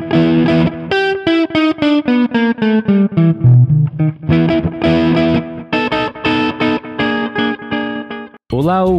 Thank you.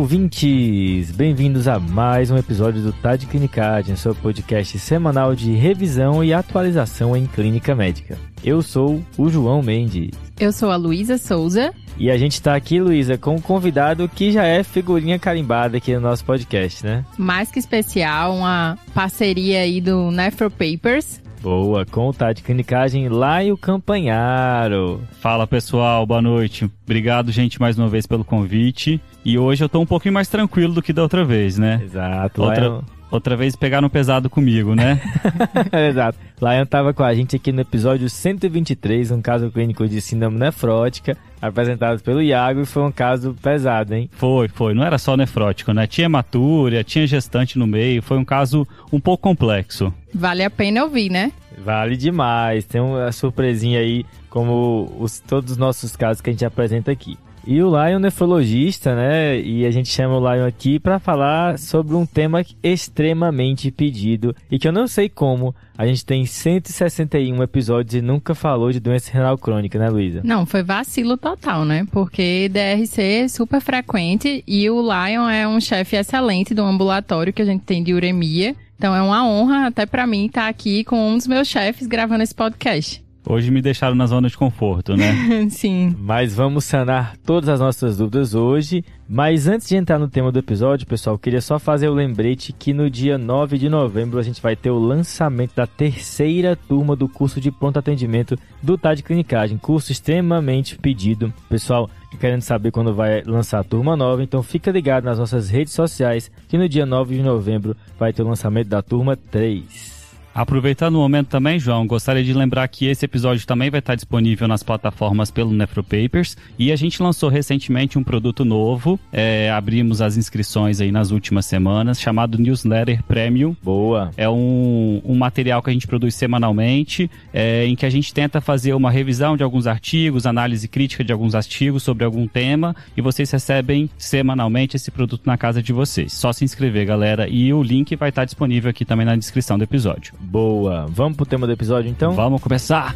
ouvintes! Bem-vindos a mais um episódio do TAD tá Clinicad, seu podcast semanal de revisão e atualização em clínica médica. Eu sou o João Mendes. Eu sou a Luísa Souza. E a gente está aqui, Luísa, com um convidado que já é figurinha carimbada aqui no nosso podcast, né? Mais que especial, uma parceria aí do Nefro Papers, Boa, com o Tade Clinicagem lá e o Campanharo. Fala pessoal, boa noite. Obrigado, gente, mais uma vez pelo convite. E hoje eu tô um pouquinho mais tranquilo do que da outra vez, né? Exato. Outra... É outra vez pegaram pesado comigo, né? É exato. Lion estava com a gente aqui no episódio 123, um caso clínico de síndrome nefrótica, apresentado pelo Iago, e foi um caso pesado, hein? Foi, foi. Não era só nefrótico, né? Tinha hematúria, tinha gestante no meio, foi um caso um pouco complexo. Vale a pena ouvir, né? Vale demais. Tem uma surpresinha aí, como os, todos os nossos casos que a gente apresenta aqui. E o Lion nefrologista, né? E a gente chama o Lion aqui para falar sobre um tema extremamente pedido e que eu não sei como a gente tem 161 episódios e nunca falou de doença renal crônica, né, Luísa? Não, foi vacilo total, né? Porque DRC é super frequente e o Lion é um chefe excelente do ambulatório que a gente tem de uremia. Então é uma honra até para mim estar aqui com um dos meus chefes gravando esse podcast. Hoje me deixaram na zona de conforto, né? Sim. Mas vamos sanar todas as nossas dúvidas hoje. Mas antes de entrar no tema do episódio, pessoal, queria só fazer o lembrete que no dia 9 de novembro a gente vai ter o lançamento da terceira turma do curso de pronto atendimento do TAD Clinicagem. Curso extremamente pedido. Pessoal, querendo saber quando vai lançar a turma nova, então fica ligado nas nossas redes sociais que no dia 9 de novembro vai ter o lançamento da turma 3. Aproveitando o momento também, João, gostaria de lembrar que esse episódio também vai estar disponível nas plataformas pelo Nefropapers e a gente lançou recentemente um produto novo, é, abrimos as inscrições aí nas últimas semanas, chamado Newsletter Premium. Boa! É um, um material que a gente produz semanalmente, é, em que a gente tenta fazer uma revisão de alguns artigos, análise crítica de alguns artigos sobre algum tema e vocês recebem semanalmente esse produto na casa de vocês. Só se inscrever, galera, e o link vai estar disponível aqui também na descrição do episódio. Boa. Vamos pro tema do episódio então? Vamos começar.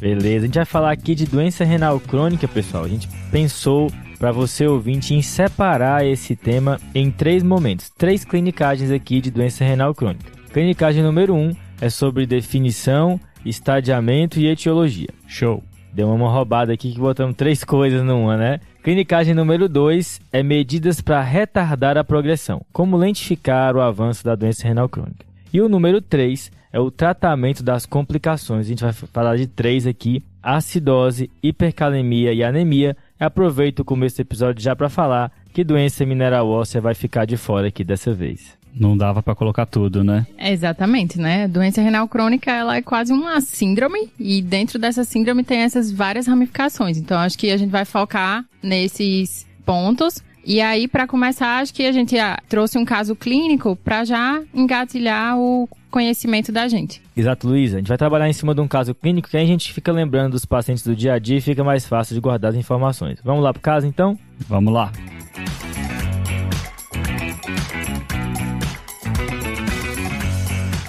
Beleza, a gente vai falar aqui de doença renal crônica, pessoal. A gente pensou para você ouvinte em separar esse tema em três momentos, três clinicagens aqui de doença renal crônica. Clinicagem número um, é sobre definição, estadiamento e etiologia. Show! Deu uma roubada aqui que botamos três coisas numa, né? Clinicagem número 2 é medidas para retardar a progressão, como lentificar o avanço da doença renal crônica. E o número 3 é o tratamento das complicações. A gente vai falar de três aqui: acidose, hipercalemia e anemia. Aproveito o começo do episódio já para falar que doença mineral óssea vai ficar de fora aqui dessa vez. Não dava para colocar tudo, né? É exatamente, né? Doença renal crônica, ela é quase uma síndrome e dentro dessa síndrome tem essas várias ramificações. Então acho que a gente vai focar nesses pontos e aí, para começar, acho que a gente ah, trouxe um caso clínico para já engatilhar o conhecimento da gente. Exato, Luísa. A gente vai trabalhar em cima de um caso clínico que aí a gente fica lembrando dos pacientes do dia a dia e fica mais fácil de guardar as informações. Vamos lá para o caso, então? Vamos lá. Música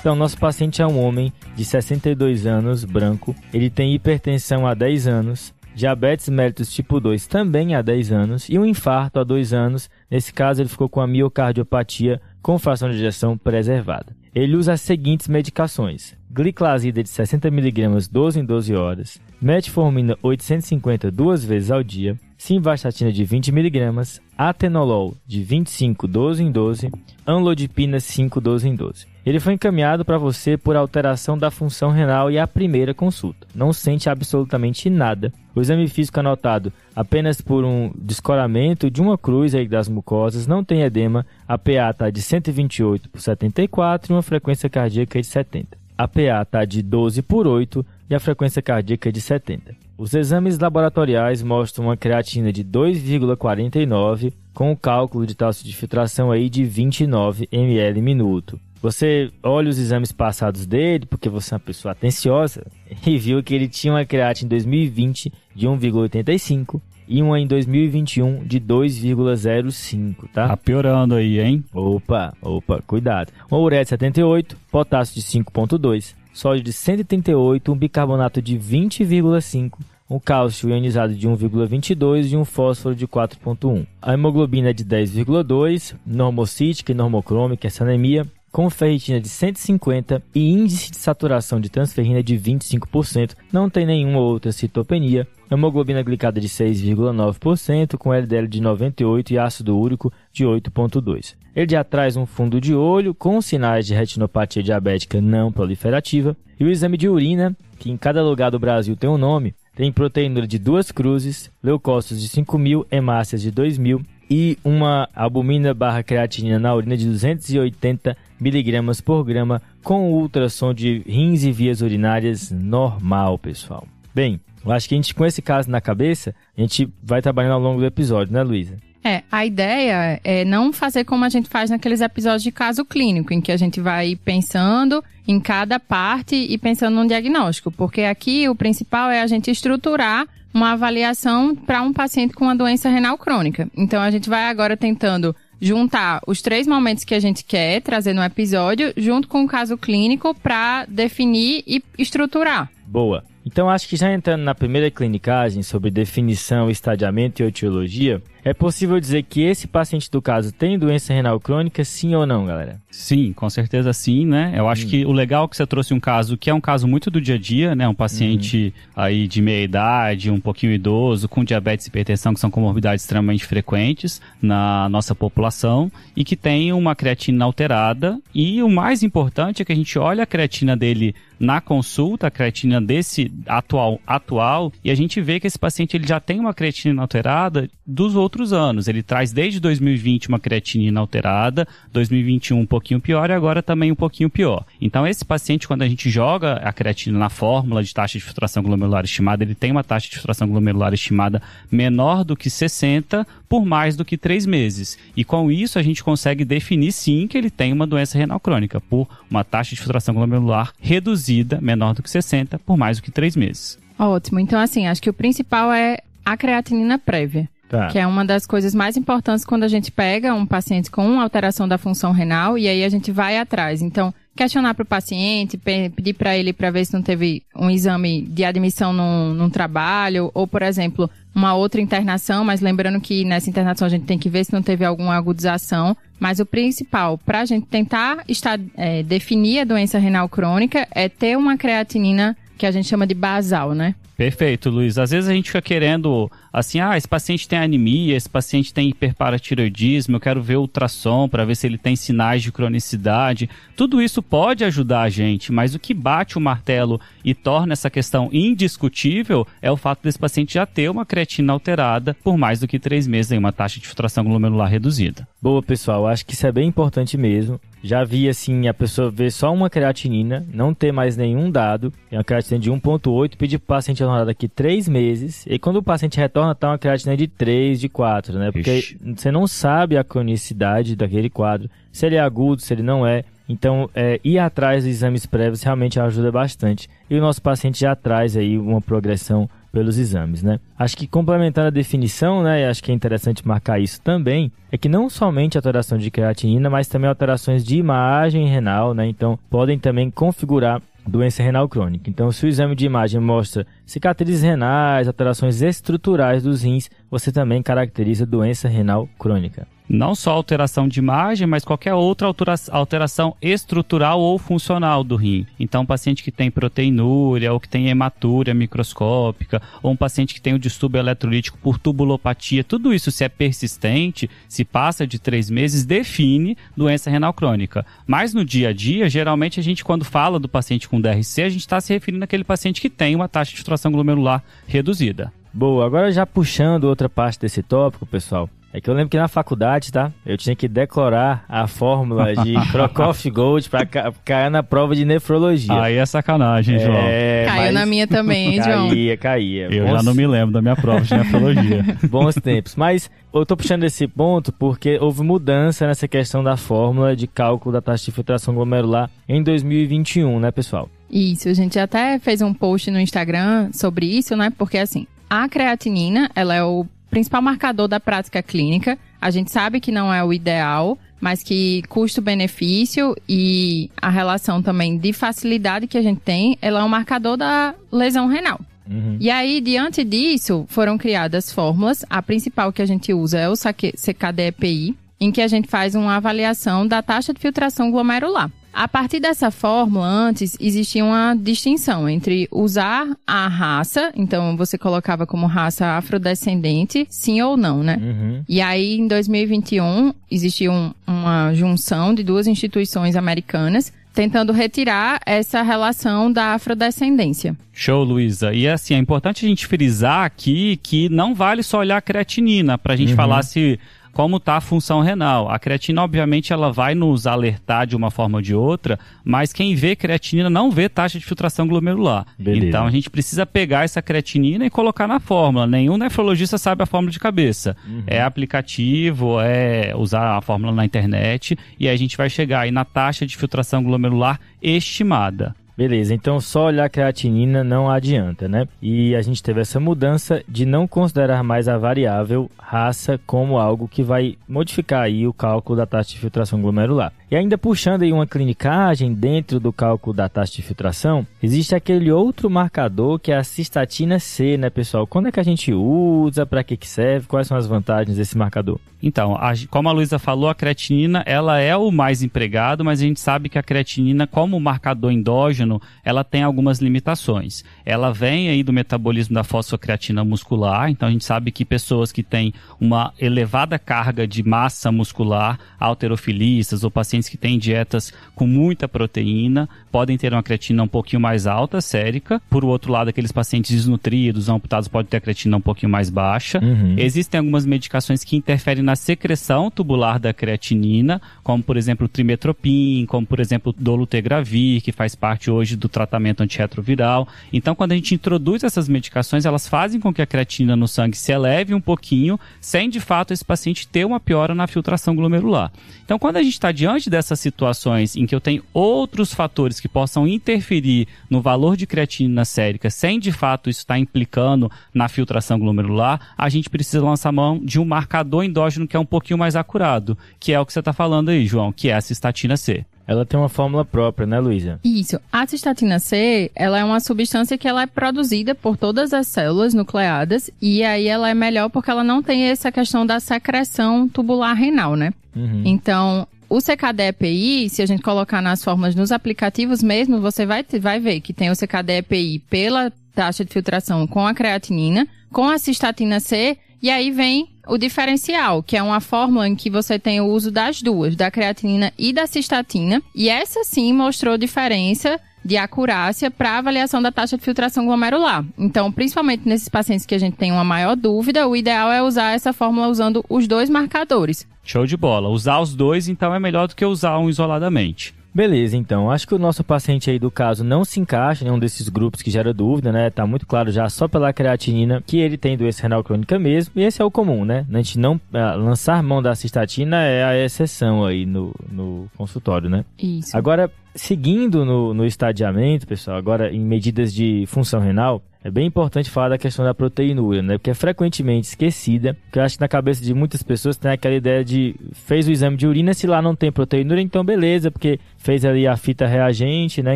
Então, nosso paciente é um homem de 62 anos, branco. Ele tem hipertensão há 10 anos, diabetes mellitus tipo 2 também há 10 anos e um infarto há 2 anos. Nesse caso, ele ficou com a miocardiopatia com fração de ejeção preservada. Ele usa as seguintes medicações: gliclazida de 60mg 12 em 12 horas, metformina 850 duas vezes ao dia, simvastatina de 20mg, atenolol de 25 12 em 12, anlodipina 5 12 em 12. Ele foi encaminhado para você por alteração da função renal e a primeira consulta. Não sente absolutamente nada. O exame físico é anotado apenas por um descoramento de uma cruz das mucosas, não tem edema, a PA está de 128 por 74 e uma frequência cardíaca de 70. A PA está de 12 por 8 e a frequência cardíaca de 70. Os exames laboratoriais mostram uma creatina de 2,49 com o um cálculo de taxa de filtração aí de 29 ml minuto. Você olha os exames passados dele, porque você é uma pessoa atenciosa, e viu que ele tinha uma creatina em 2020 de 1,85 e uma em 2021 de 2,05, tá? Tá piorando aí, hein? Opa, opa, cuidado. Uma ureia de 78, potássio de 5,2, sódio de 138, um bicarbonato de 20,5, um cálcio ionizado de 1,22 e um fósforo de 4,1. A hemoglobina é de 10,2, normocítica e normocrômica, essa anemia, com ferritina de 150 e índice de saturação de transferrina de 25%, não tem nenhuma outra citopenia, hemoglobina glicada de 6,9%, com LDL de 98 e ácido úrico de 8,2. Ele já traz um fundo de olho com sinais de retinopatia diabética não proliferativa e o exame de urina, que em cada lugar do Brasil tem um nome, tem proteína de duas cruzes, leucócitos de 5.000, hemácias de 2.000 e uma albumina barra creatinina na urina de 280 miligramas por grama com ultrassom de rins e vias urinárias normal, pessoal. Bem, eu acho que a gente com esse caso na cabeça, a gente vai trabalhando ao longo do episódio, né, Luísa? É, a ideia é não fazer como a gente faz naqueles episódios de caso clínico, em que a gente vai pensando em cada parte e pensando num diagnóstico, porque aqui o principal é a gente estruturar uma avaliação para um paciente com uma doença renal crônica. Então a gente vai agora tentando juntar os três momentos que a gente quer trazer no episódio, junto com o caso clínico, para definir e estruturar. Boa. Então, acho que já entrando na primeira clinicagem sobre definição, estadiamento e etiologia, é possível dizer que esse paciente do caso tem doença renal crônica, sim ou não, galera? Sim, com certeza sim, né? Eu acho que o legal é que você trouxe um caso que é um caso muito do dia a dia, né? Um paciente uhum. aí de meia idade, um pouquinho idoso, com diabetes e hipertensão, que são comorbidades extremamente frequentes na nossa população e que tem uma creatina alterada. E o mais importante é que a gente olha a creatina dele na consulta, a creatina desse atual, atual, e a gente vê que esse paciente ele já tem uma creatinina alterada dos outros anos. Ele traz desde 2020 uma creatinina alterada, 2021 um pouquinho pior e agora também um pouquinho pior. Então, esse paciente, quando a gente joga a creatina na fórmula de taxa de filtração glomerular estimada, ele tem uma taxa de filtração glomerular estimada menor do que 60 por mais do que 3 meses. E com isso, a gente consegue definir sim que ele tem uma doença renal crônica, por uma taxa de filtração glomerular reduzida, menor do que 60, por mais do que 3 três meses. Ótimo. Então, assim, acho que o principal é a creatinina prévia. Tá. Que é uma das coisas mais importantes quando a gente pega um paciente com alteração da função renal e aí a gente vai atrás. Então, questionar para o paciente, pedir para ele para ver se não teve um exame de admissão num, num, trabalho, ou, por exemplo, uma outra internação, mas lembrando que nessa internação a gente tem que ver se não teve alguma agudização. Mas o principal, para a gente tentar estar, é, definir a doença renal crônica, é ter uma creatinina que a gente chama de basal, né? Perfeito, Luiz. Às vezes a gente fica querendo, assim, ah, esse paciente tem anemia, esse paciente tem hiperparatiroidismo, eu quero ver ultrassom para ver se ele tem sinais de cronicidade. Tudo isso pode ajudar a gente, mas o que bate o martelo e torna essa questão indiscutível é o fato desse paciente já ter uma creatina alterada por mais do que três meses, em uma taxa de filtração glomerular reduzida. Boa, pessoal. Acho que isso é bem importante mesmo. Já vi assim a pessoa ver só uma creatinina, não ter mais nenhum dado, é uma creatina de 1.8, pedir para o paciente retornar daqui três meses. E quando o paciente retorna, tá uma creatina de 3, de 4, né? Porque Ixi. você não sabe a cronicidade daquele quadro, se ele é agudo, se ele não é. Então, é, ir atrás dos exames prévios realmente ajuda bastante. E o nosso paciente já traz aí uma progressão pelos exames, né? Acho que complementando a definição, né, e acho que é interessante marcar isso também, é que não somente alteração de creatinina, mas também alterações de imagem renal, né? Então, podem também configurar doença renal crônica. Então, se o exame de imagem mostra cicatrizes renais, alterações estruturais dos rins, você também caracteriza doença renal crônica não só alteração de imagem, mas qualquer outra alteração estrutural ou funcional do rim. Então, um paciente que tem proteinúria, ou que tem hematúria microscópica, ou um paciente que tem o um distúrbio eletrolítico por tubulopatia, tudo isso, se é persistente, se passa de três meses, define doença renal crônica. Mas no dia a dia, geralmente a gente, quando fala do paciente com DRC, a gente está se referindo àquele paciente que tem uma taxa de filtração glomerular reduzida. Boa, agora já puxando outra parte desse tópico, pessoal. É que eu lembro que na faculdade, tá? Eu tinha que decorar a fórmula de Krokoff Gold pra ca cair na prova de nefrologia. Aí é sacanagem, João. É, Caiu mas... na minha também, hein, João? Caía, caía. Eu Bons... já não me lembro da minha prova de nefrologia. Bons tempos. Mas eu tô puxando esse ponto porque houve mudança nessa questão da fórmula de cálculo da taxa de filtração glomerular em 2021, né, pessoal? Isso, a gente até fez um post no Instagram sobre isso, né? Porque assim, a creatinina, ela é o principal marcador da prática clínica. A gente sabe que não é o ideal, mas que custo-benefício e a relação também de facilidade que a gente tem, ela é um marcador da lesão renal. Uhum. E aí, diante disso, foram criadas fórmulas. A principal que a gente usa é o CKD-EPI, em que a gente faz uma avaliação da taxa de filtração glomerular. A partir dessa fórmula, antes existia uma distinção entre usar a raça, então você colocava como raça afrodescendente, sim ou não, né? Uhum. E aí, em 2021, existiu um, uma junção de duas instituições americanas tentando retirar essa relação da afrodescendência. Show, Luísa. E assim, é importante a gente frisar aqui que não vale só olhar a creatinina para a gente uhum. falar se como está a função renal. A creatina, obviamente, ela vai nos alertar de uma forma ou de outra, mas quem vê creatinina não vê taxa de filtração glomerular. Beleza. Então a gente precisa pegar essa creatinina e colocar na fórmula. Nenhum nefrologista sabe a fórmula de cabeça. Uhum. É aplicativo, é usar a fórmula na internet e a gente vai chegar aí na taxa de filtração glomerular estimada. Beleza, então só olhar a creatinina não adianta, né? E a gente teve essa mudança de não considerar mais a variável raça como algo que vai modificar aí o cálculo da taxa de filtração glomerular. E ainda puxando aí uma clinicagem dentro do cálculo da taxa de filtração, existe aquele outro marcador que é a cistatina C, né, pessoal? Quando é que a gente usa, para que que serve, quais são as vantagens desse marcador? Então, a, como a Luísa falou, a creatinina, ela é o mais empregado, mas a gente sabe que a creatinina, como marcador endógeno, humano, ela tem algumas limitações. Ela vem aí do metabolismo da fosfocreatina muscular, então a gente sabe que pessoas que têm uma elevada carga de massa muscular, alterofilistas ou pacientes que têm dietas com muita proteína, podem ter uma creatina um pouquinho mais alta, sérica. Por outro lado, aqueles pacientes desnutridos, amputados, podem ter a creatina um pouquinho mais baixa. Uhum. Existem algumas medicações que interferem na secreção tubular da creatinina, como por exemplo o trimetropin, como por exemplo o dolutegravir, que faz parte hoje do tratamento antirretroviral. Então, quando a gente introduz essas medicações, elas fazem com que a creatina no sangue se eleve um pouquinho, sem de fato esse paciente ter uma piora na filtração glomerular. Então, quando a gente está diante dessas situações em que eu tenho outros fatores que possam interferir no valor de creatina sérica, sem de fato isso estar tá implicando na filtração glomerular, a gente precisa lançar mão de um marcador endógeno que é um pouquinho mais acurado, que é o que você está falando aí, João, que é a cistatina C. Ela tem uma fórmula própria, né, Luísa? Isso. A cistatina C, ela é uma substância que ela é produzida por todas as células nucleadas e aí ela é melhor porque ela não tem essa questão da secreção tubular renal, né? Uhum. Então, o CKD-EPI, se a gente colocar nas fórmulas nos aplicativos mesmo, você vai, vai ver que tem o CKD-EPI pela taxa de filtração com a creatinina, com a cistatina C e aí vem o diferencial, que é uma fórmula em que você tem o uso das duas, da creatinina e da cistatina. E essa sim mostrou diferença de acurácia para avaliação da taxa de filtração glomerular. Então, principalmente nesses pacientes que a gente tem uma maior dúvida, o ideal é usar essa fórmula usando os dois marcadores. Show de bola. Usar os dois, então, é melhor do que usar um isoladamente. Beleza, então. Acho que o nosso paciente aí do caso não se encaixa em nenhum desses grupos que gera dúvida, né? Tá muito claro já só pela creatinina que ele tem doença renal crônica mesmo, e esse é o comum, né? A gente não a, ah, lançar mão da cistatina é a exceção aí no, no consultório, né? Isso. Agora, seguindo no, no estadiamento, pessoal, agora em medidas de função renal, é bem importante falar da questão da proteinúria, né? Porque é frequentemente esquecida, que eu acho que na cabeça de muitas pessoas tem aquela ideia de fez o exame de urina, se lá não tem proteinúria, então beleza, porque fez ali a fita reagente, né?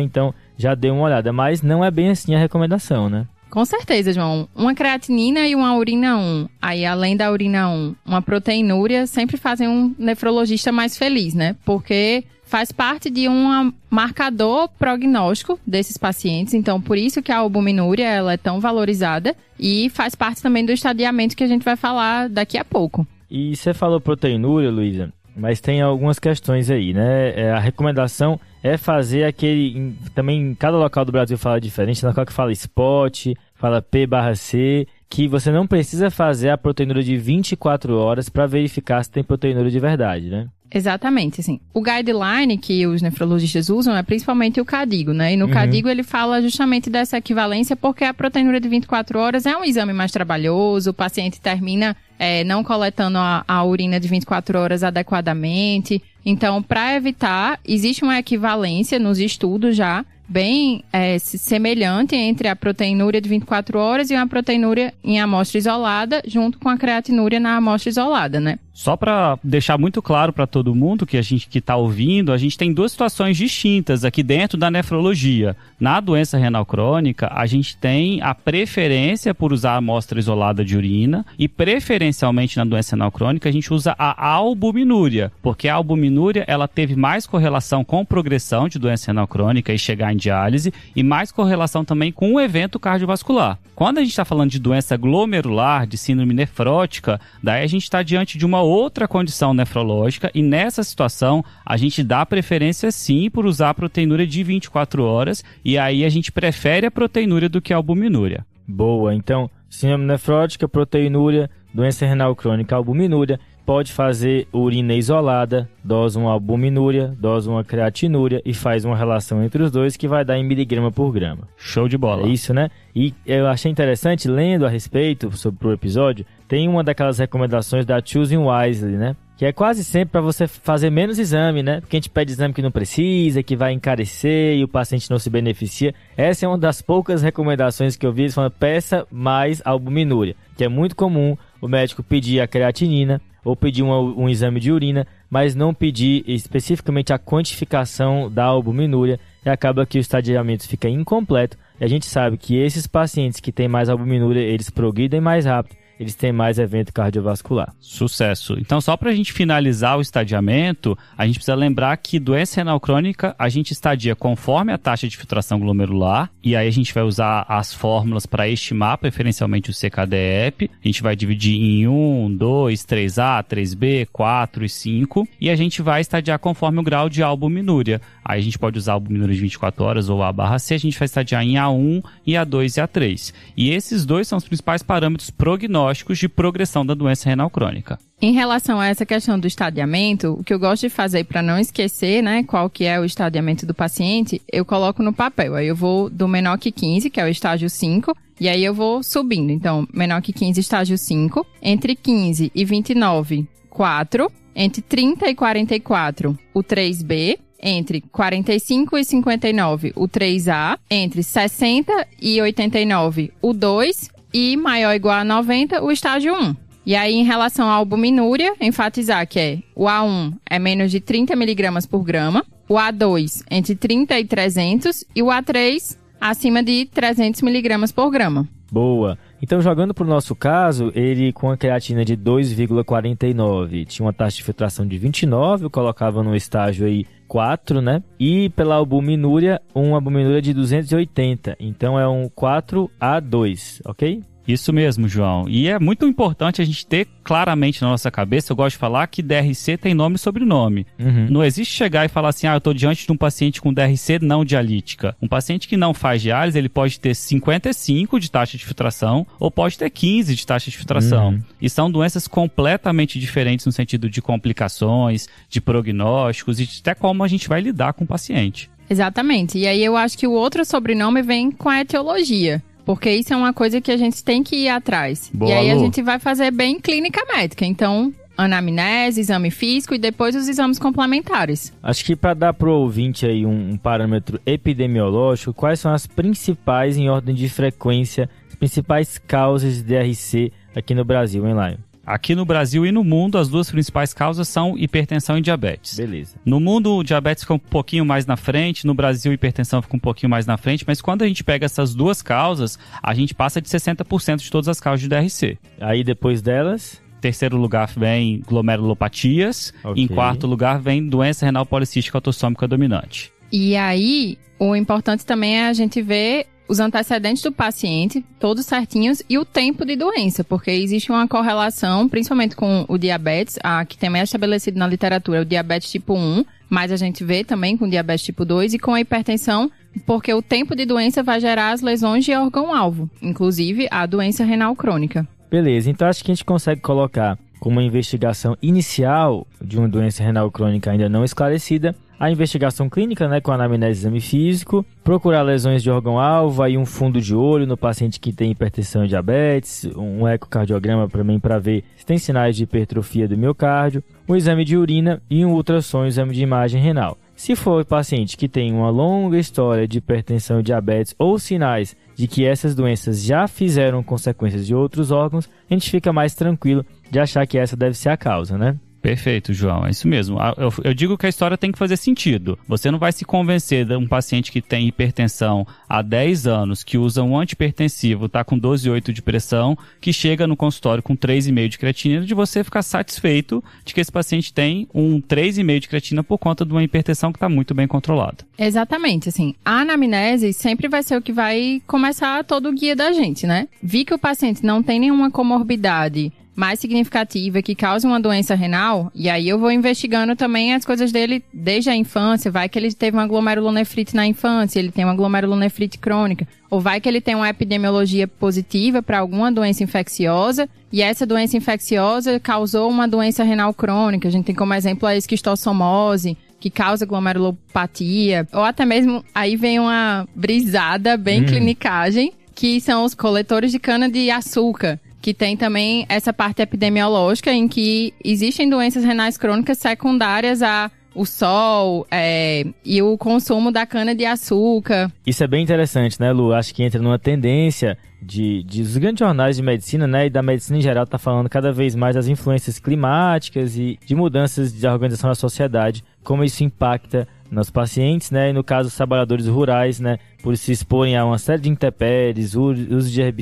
Então já deu uma olhada, mas não é bem assim a recomendação, né? Com certeza, João. Uma creatinina e uma urina 1. Aí, além da urina 1, uma proteinúria sempre fazem um nefrologista mais feliz, né? Porque faz parte de um marcador prognóstico desses pacientes, então por isso que a albuminúria ela é tão valorizada e faz parte também do estadiamento que a gente vai falar daqui a pouco. E você falou proteinúria, Luísa, mas tem algumas questões aí, né? É, a recomendação é fazer aquele. também em cada local do Brasil fala diferente, na local que fala spot, fala P barra C que você não precisa fazer a proteína de 24 horas para verificar se tem proteína de verdade, né? Exatamente, assim. O guideline que os nefrologistas usam é principalmente o CADIGO, né? E no uhum. CADIGO ele fala justamente dessa equivalência porque a proteína de 24 horas é um exame mais trabalhoso, o paciente termina é, não coletando a, a, urina de 24 horas adequadamente. Então, para evitar, existe uma equivalência nos estudos já bem é, semelhante entre a proteinúria de 24 horas e uma proteinúria em amostra isolada, junto com a creatinúria na amostra isolada, né? Só para deixar muito claro para todo mundo que a gente que está ouvindo, a gente tem duas situações distintas aqui dentro da nefrologia. Na doença renal crônica, a gente tem a preferência por usar amostra isolada de urina e preferencialmente na doença renal crônica a gente usa a albuminúria, porque a albuminúria ela teve mais correlação com progressão de doença renal crônica e chegar em diálise e mais correlação também com o evento cardiovascular. Quando a gente está falando de doença glomerular, de síndrome nefrótica, daí a gente está diante de uma outra condição nefrológica e nessa situação a gente dá preferência sim por usar a proteinúria de 24 horas e aí a gente prefere a proteinúria do que a albuminúria. Boa, então síndrome nefrótica, proteinúria, doença renal crônica, albuminúria pode fazer urina isolada, dose uma albuminúria, dose uma creatinúria e faz uma relação entre os dois que vai dar em miligrama por grama. Show de bola. É isso, né? E eu achei interessante, lendo a respeito sobre o episódio, tem uma daquelas recomendações da Choosing Wisely, né? Que é quase sempre para você fazer menos exame, né? Porque a gente pede exame que não precisa, que vai encarecer e o paciente não se beneficia. Essa é uma das poucas recomendações que eu vi, eles falam peça mais albuminúria, que é muito comum o médico pedir a creatinina ou pedir um, um exame de urina, mas não pedir especificamente a quantificação da albuminúria e acaba que o estadiamento fica incompleto. E a gente sabe que esses pacientes que têm mais albuminúria, eles progridem mais rápido eles têm mais evento cardiovascular. Sucesso. Então, só para a gente finalizar o estadiamento, a gente precisa lembrar que doença renal crônica a gente estadia conforme a taxa de filtração glomerular, e aí a gente vai usar as fórmulas para estimar preferencialmente o CKDEP. A gente vai dividir em 1, 2, 3A, 3B, 4 e 5, e a gente vai estadiar conforme o grau de albuminúria. Aí a gente pode usar albuminúria de 24 horas ou A barra C, a gente vai estadiar em A1 e A2 e A3. E esses dois são os principais parâmetros prognósticos diagnósticos de progressão da doença renal crônica. Em relação a essa questão do estadiamento, o que eu gosto de fazer para não esquecer, né, qual que é o estadiamento do paciente, eu coloco no papel. Aí eu vou do menor que 15, que é o estágio 5, e aí eu vou subindo. Então, menor que 15, estágio 5, entre 15 e 29, 4, entre 30 e 44, o 3B, entre 45 e 59, o 3A, entre 60 e 89, o 2 e maior ou igual a 90, o estágio 1. E aí, em relação à albuminúria, enfatizar que é o A1 é menos de 30 mg por grama, o A2 entre 30 e 300 e o A3 acima de 300 mg por grama. Boa. Então, jogando para o nosso caso, ele com a creatina de 2,49 tinha uma taxa de filtração de 29, eu colocava no estágio aí 4, né? E pela albuminúria, uma albuminúria de 280. Então é um 4A2, ok? Isso mesmo, João. E é muito importante a gente ter claramente na nossa cabeça, eu gosto de falar que DRC tem nome e sobrenome. Uhum. Não existe chegar e falar assim, ah, eu estou diante de um paciente com DRC não dialítica. Um paciente que não faz diálise, ele pode ter 55 de taxa de filtração ou pode ter 15 de taxa de filtração. Uhum. E são doenças completamente diferentes no sentido de complicações, de prognósticos e de até como a gente vai lidar com o paciente. Exatamente. E aí eu acho que o outro sobrenome vem com a etiologia. Porque isso é uma coisa que a gente tem que ir atrás. Boa, e aí Lu. a gente vai fazer bem clínica médica. Então, anamnese, exame físico e depois os exames complementares. Acho que para dar para o ouvinte aí um, um, parâmetro epidemiológico, quais são as principais, em ordem de frequência, as principais causas de DRC aqui no Brasil, hein, Lion? Aqui no Brasil e no mundo, as duas principais causas são hipertensão e diabetes. Beleza. No mundo, o diabetes fica um pouquinho mais na frente, no Brasil, a hipertensão fica um pouquinho mais na frente, mas quando a gente pega essas duas causas, a gente passa de 60% de todas as causas de DRC. Aí depois delas terceiro lugar vem glomerulopatias. Okay. Em quarto lugar vem doença renal policística autossômica dominante. E aí, o importante também é a gente ver os antecedentes do paciente, todos certinhos, e o tempo de doença, porque existe uma correlação, principalmente com o diabetes, a, que também é estabelecido na literatura, é o diabetes tipo 1, mas a gente vê também com diabetes tipo 2 e com a hipertensão, porque o tempo de doença vai gerar as lesões de órgão-alvo, inclusive a doença renal crônica. Beleza, então acho que a gente consegue colocar como uma investigação inicial de uma doença renal crônica ainda não esclarecida a investigação clínica, né, com anamnese e exame físico, procurar lesões de órgão-alvo, aí um fundo de olho no paciente que tem hipertensão e diabetes, um ecocardiograma para mim para ver se tem sinais de hipertrofia do miocárdio, um exame de urina e um ultrassom, um exame de imagem renal. Se for paciente que tem uma longa história de hipertensão e diabetes ou sinais de que essas doenças já fizeram consequências de outros órgãos, a gente fica mais tranquilo de achar que essa deve ser a causa, né? Perfeito, João. É isso mesmo. Ah, eu, eu, digo que a história tem que fazer sentido. Você não vai se convencer de um paciente que tem hipertensão há 10 anos, que usa um antipertensivo, tá com 12,8 de pressão, que chega no consultório com 3,5 de creatina, de você ficar satisfeito de que esse paciente tem um 3,5 de creatina por conta de uma hipertensão que está muito bem controlada. Exatamente, assim. A anamnese sempre vai ser o que vai começar todo o guia da gente, né? Vi que o paciente não tem nenhuma comorbidade mais significativa que cause uma doença renal, e aí eu vou investigando também as coisas dele desde a infância. Vai que ele teve uma glomerulonefrite na infância, ele tem uma glomerulonefrite crônica, ou vai que ele tem uma epidemiologia positiva para alguma doença infecciosa, e essa doença infecciosa causou uma doença renal crônica. A gente tem como exemplo a esquistossomose, que causa glomerulopatia, ou até mesmo aí vem uma brisada bem hum. clinicagem, que são os coletores de cana de açúcar que tem também essa parte epidemiológica em que existem doenças renais crônicas secundárias a o sol é, e o consumo da cana-de-açúcar. Isso é bem interessante, né, Lu? Acho que entra numa tendência de, de grandes jornais de medicina, né, e da medicina em geral, tá falando cada vez mais das influências climáticas e de mudanças de organização da sociedade, como isso impacta nos pacientes, né? E no caso, os trabalhadores rurais, né? Por se exporem a uma série de intempéries, uso é,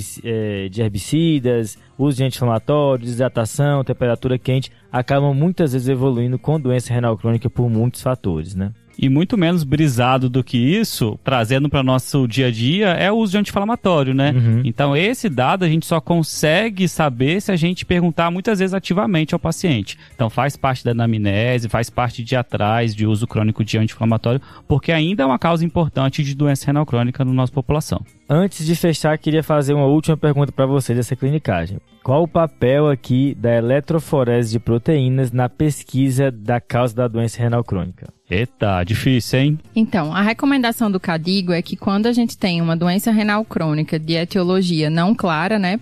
de, herbicidas, uso de anti-inflamatórios, desidratação, temperatura quente, acabam muitas vezes evoluindo com doença renal crônica por muitos fatores, né? e muito menos brisado do que isso, trazendo para nosso dia a dia, é o uso de anti-inflamatório, né? Uhum. Então, esse dado a gente só consegue saber se a gente perguntar muitas vezes ativamente ao paciente. Então, faz parte da anamnese, faz parte de atrás de uso crônico de anti-inflamatório, porque ainda é uma causa importante de doença renal crônica na nossa população. Antes de fechar, queria fazer uma última pergunta para você dessa clinicagem. Qual o papel aqui da eletroforese de proteínas na pesquisa da causa da doença renal crônica? Eita, difícil, hein? Então, a recomendação do Cadigo é que quando a gente tem uma doença renal crônica de etiologia não clara, né,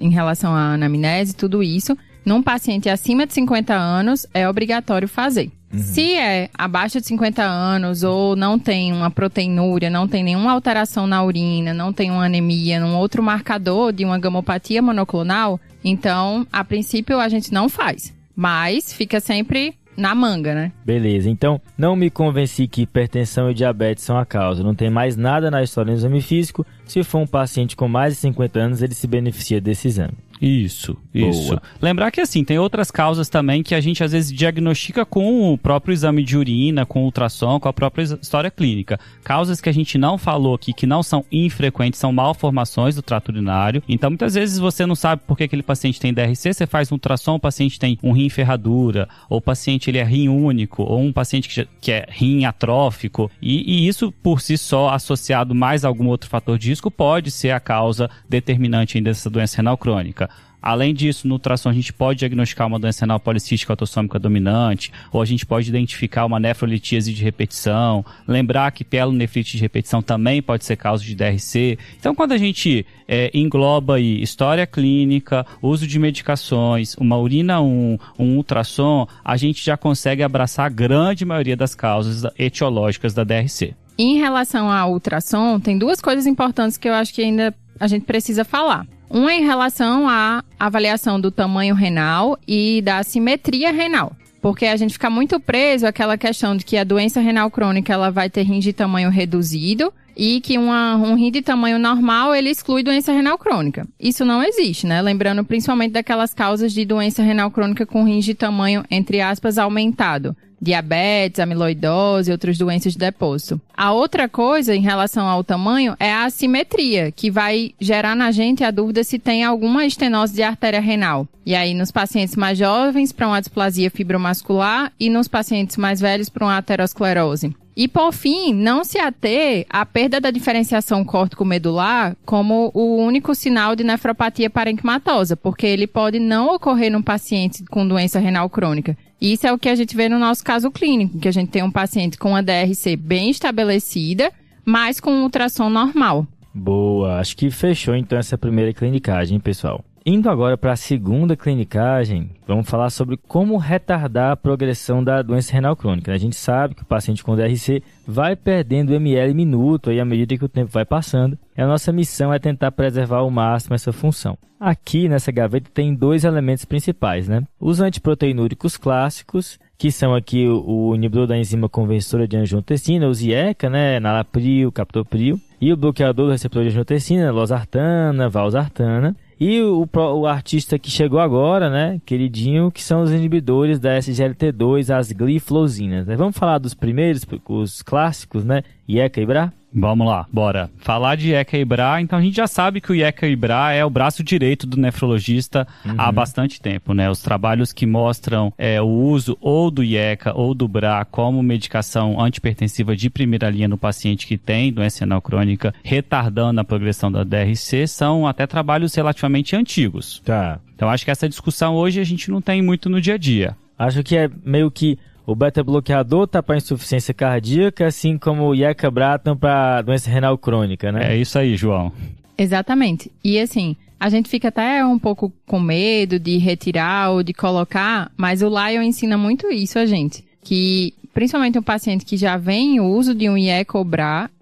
em relação à anamnese e tudo isso, num paciente acima de 50 anos é obrigatório fazer. Uhum. Se é abaixo de 50 anos ou não tem uma proteinúria, não tem nenhuma alteração na urina, não tem uma anemia, num outro marcador de uma gamopatia monoclonal, então, a princípio a gente não faz. Mas fica sempre na manga, né? Beleza, então não me convenci que hipertensão e diabetes são a causa. Não tem mais nada na história do exame físico. Se for um paciente com mais de 50 anos, ele se beneficia desse exame. Isso, isso. Boa. Lembrar que assim, tem outras causas também que a gente às vezes diagnostica com o próprio exame de urina, com ultrassom, com a própria história clínica. Causas que a gente não falou aqui, que não são infrequentes, são malformações do trato urinário. Então, muitas vezes você não sabe por que aquele paciente tem DRC, você faz um ultrassom, o paciente tem um rim ferradura, ou o paciente ele é rim único, ou um paciente que, já, que é rim atrófico. E, e isso por si só, associado mais a algum outro fator de risco, pode ser a causa determinante ainda dessa doença renal crônica. Além disso, no ultrassom a gente pode diagnosticar uma doença renal policística autossômica dominante, ou a gente pode identificar uma nefrolitíase de repetição, lembrar que pielonefrite de repetição também pode ser causa de DRC. Então, quando a gente é, engloba aí história clínica, uso de medicações, uma urina 1, um ultrassom, a gente já consegue abraçar a grande maioria das causas etiológicas da DRC. Em relação ao ultrassom, tem duas coisas importantes que eu acho que ainda a gente precisa falar. Um é em relação à avaliação do tamanho renal e da simetria renal. Porque a gente fica muito preso àquela questão de que a doença renal crônica ela vai ter rim de tamanho reduzido e que uma, um rim de tamanho normal ele exclui doença renal crônica. Isso não existe, né? Lembrando principalmente daquelas causas de doença renal crônica com rins de tamanho, entre aspas, aumentado diabetes, amiloidose e outras doenças de depósito. A outra coisa em relação ao tamanho é a assimetria, que vai gerar na gente a dúvida se tem alguma estenose de artéria renal. E aí, nos pacientes mais jovens, para uma displasia fibromuscular e nos pacientes mais velhos, para uma aterosclerose. E, por fim, não se ater à perda da diferenciação córtico-medular como o único sinal de nefropatia parenquimatosa, porque ele pode não ocorrer num paciente com doença renal crônica. Isso é o que a gente vê no nosso caso clínico, que a gente tem um paciente com a DRC bem estabelecida, mas com um ultrassom normal. Boa, acho que fechou então essa primeira clinicagem, pessoal. Indo agora para a segunda clinicagem, vamos falar sobre como retardar a progressão da doença renal crônica. A gente sabe que o paciente com DRC vai perdendo ml minuto aí à medida que o tempo vai passando. E a nossa missão é tentar preservar ao máximo essa função. Aqui nessa gaveta tem dois elementos principais, né? Os antiproteinúricos clássicos, que são aqui o, inibidor da enzima conversora de angiotensina, os IECA, né, nalapril, captopril, e o bloqueador do receptor de angiotensina, losartana, valsartana. E o, o, artista que chegou agora, né, queridinho, que são os inibidores da SGLT2, as gliflozinas. Né? Vamos falar dos primeiros, os clássicos, né? IECA e é BRA? Vamos lá, bora. Falar de Eka Ibra, então a gente já sabe que o Eka Ibra é o braço direito do nefrologista uhum. há bastante tempo, né? Os trabalhos que mostram é, o uso ou do IECA ou do BRA como medicação antipertensiva de primeira linha no paciente que tem doença renal crônica, retardando a progressão da DRC, são até trabalhos relativamente antigos. Tá. Então acho que essa discussão hoje a gente não tem muito no dia a dia. Acho que é meio que o beta-bloqueador tá para insuficiência cardíaca, assim como o Iacabratan para doença renal crônica, né? É isso aí, João. Exatamente. E assim, a gente fica até um pouco com medo de retirar ou de colocar, mas o Lion ensina muito isso a gente. Que principalmente um paciente que já vem o uso de um IE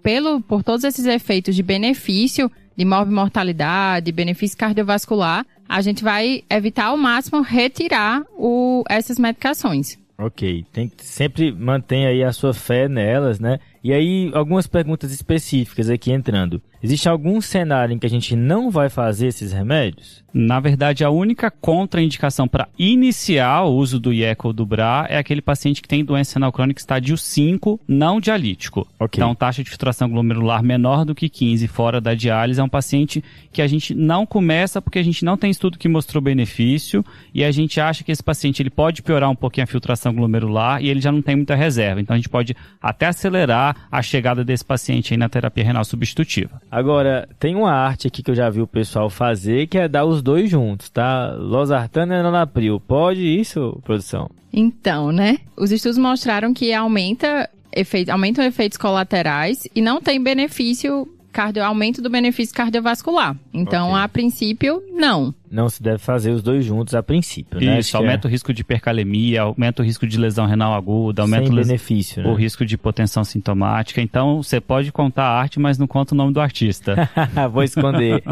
pelo, por todos esses efeitos de benefício, de mortalidade, benefício cardiovascular, a gente vai evitar ao máximo retirar o, essas medicações. Ok, tem que sempre mantém aí a sua fé nelas, né? E aí algumas perguntas específicas aqui entrando. Existe algum cenário em que a gente não vai fazer esses remédios? Na verdade, a única contraindicação para iniciar o uso do IECO ou do BRA é aquele paciente que tem doença renal crônica estádio 5, não dialítico. Okay. Então, taxa de filtração glomerular menor do que 15 fora da diálise é um paciente que a gente não começa porque a gente não tem estudo que mostrou benefício e a gente acha que esse paciente ele pode piorar um pouquinho a filtração glomerular e ele já não tem muita reserva. Então, a gente pode até acelerar a chegada desse paciente aí na terapia renal substitutiva. Agora, tem uma arte aqui que eu já vi o pessoal fazer, que é dar os dois juntos, tá? Losartana e Nanapril. Pode isso, produção? Então, né? Os estudos mostraram que aumenta efeito, aumentam efeitos colaterais e não tem benefício cardio, aumento do benefício cardiovascular. Então, okay. a princípio, não. Não se deve fazer os dois juntos a princípio, né? Isso, é. aumenta é... o risco de hipercalemia, aumenta o risco de lesão renal aguda, aumenta o, benefício, né? o risco de hipotensão sintomática. Então, você pode contar a arte, mas não conta o nome do artista. Vou esconder.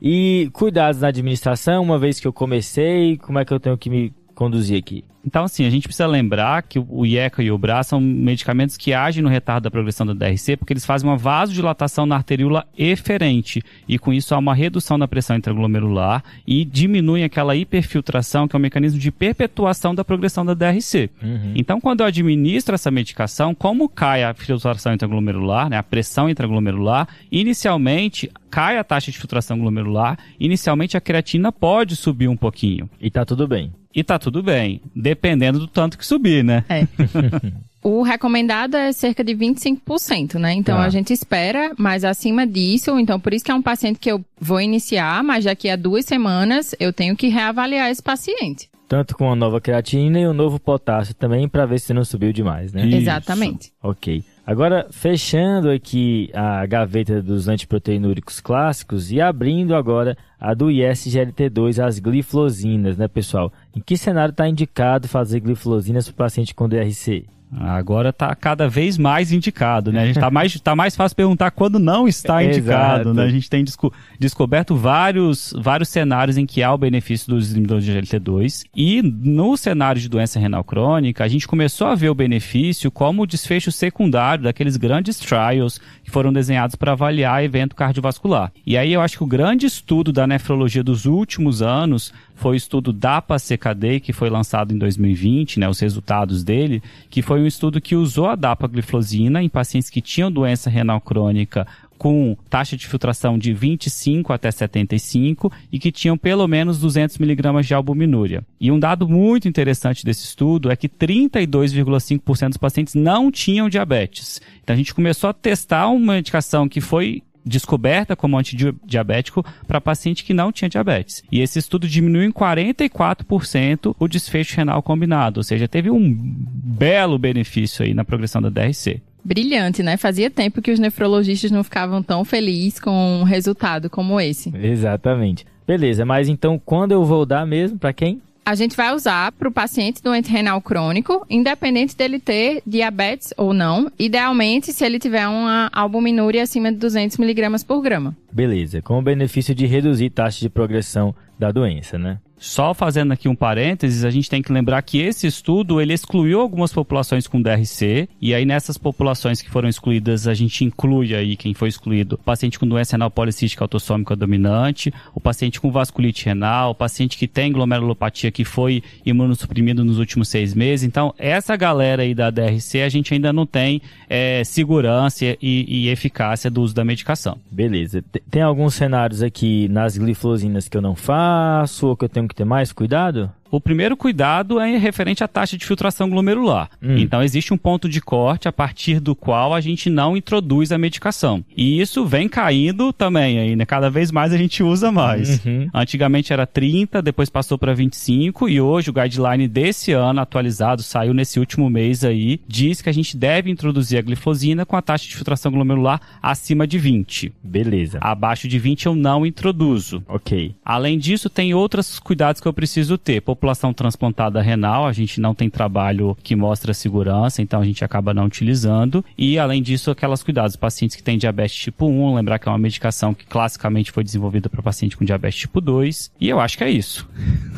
e cuidados na administração, uma vez que eu comecei, como é que eu tenho que me conduzir aqui. Então, assim, a gente precisa lembrar que o IECA e o BRA são medicamentos que agem no retardo da progressão da DRC, porque eles fazem uma vasodilatação na arteríola eferente, e com isso há uma redução da pressão intraglomerular e diminuem aquela hiperfiltração, que é um mecanismo de perpetuação da progressão da DRC. Uhum. Então, quando eu administro essa medicação, como cai a filtração intraglomerular, né, a pressão intraglomerular, inicialmente cai a taxa de filtração glomerular, inicialmente a creatina pode subir um pouquinho. E tá tudo bem. E tá tudo bem, dependendo do tanto que subir, né? É. O recomendado é cerca de 25%, né? Então ah. a gente espera, mas acima disso, então por isso que é um paciente que eu vou iniciar, mas daqui a duas semanas eu tenho que reavaliar esse paciente. Tanto com a nova creatina e o novo potássio também, para ver se não subiu demais, né? Isso. Exatamente. Ok. Agora, fechando aqui a gaveta dos antiproteinúricos clássicos e abrindo agora a do ISGLT2, as gliflozinas, né, pessoal? Em que cenário está indicado fazer gliflozinas para o paciente com DRC? Agora está cada vez mais indicado, né? A gente está mais, tá mais fácil perguntar quando não está indicado, né? A gente tem desco descoberto vários, vários cenários em que há o benefício dos inibidores de GLT2 e no cenário de doença renal crônica, a gente começou a ver o benefício como desfecho secundário daqueles grandes trials que foram desenhados para avaliar evento cardiovascular. E aí eu acho que o grande estudo da nefrologia dos últimos anos foi o estudo DAPA-CKD, que foi lançado em 2020, né, os resultados dele, que foi um estudo que usou a DAPA-glifosina em pacientes que tinham doença renal crônica com taxa de filtração de 25 até 75 e que tinham pelo menos 200 miligramas de albuminúria. E um dado muito interessante desse estudo é que 32,5% dos pacientes não tinham diabetes. Então a gente começou a testar uma medicação que foi descoberta como antidiabético para paciente que não tinha diabetes. E esse estudo diminuiu em 44% o desfecho renal combinado, ou seja, teve um belo benefício aí na progressão da DRC. Brilhante, né? Fazia tempo que os nefrologistas não ficavam tão felizes com um resultado como esse. Exatamente. Beleza, mas então quando eu vou dar mesmo para quem? a gente vai usar para o paciente doente renal crônico, independente dele ter diabetes ou não, idealmente se ele tiver uma albuminúria acima de 200 mg por grama. Beleza, com o benefício de reduzir taxas de progressão da doença, né? Só fazendo aqui um parênteses, a gente tem que lembrar que esse estudo ele excluiu algumas populações com DRC, e aí nessas populações que foram excluídas, a gente inclui aí quem foi excluído: paciente com doença renal policística autossômica dominante, o paciente com vasculite renal, o paciente que tem glomerulopatia que foi imunossuprimido nos últimos seis meses. Então, essa galera aí da DRC, a gente ainda não tem é, segurança e, e, eficácia do uso da medicação. Beleza. Tem alguns cenários aqui nas glifosinas que eu não falo a sua que eu tenho que ter mais cuidado? O primeiro cuidado é referente à taxa de filtração glomerular. Hum. Então, existe um ponto de corte a partir do qual a gente não introduz a medicação. E isso vem caindo também aí, né? Cada vez mais a gente usa mais. Uhum. Antigamente era 30, depois passou para 25 e hoje o guideline desse ano atualizado, saiu nesse último mês aí, diz que a gente deve introduzir a glifosina com a taxa de filtração glomerular acima de 20. Beleza. Abaixo de 20 eu não introduzo. Ok. Além disso, tem outros cuidados que eu preciso ter população transplantada renal, a gente não tem trabalho que mostra segurança, então a gente acaba não utilizando. E além disso, aquelas cuidados, pacientes que têm diabetes tipo 1, lembrar que é uma medicação que classicamente foi desenvolvida para paciente com diabetes tipo 2. E eu acho que é isso.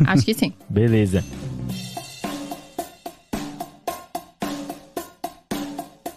Acho que sim. Beleza.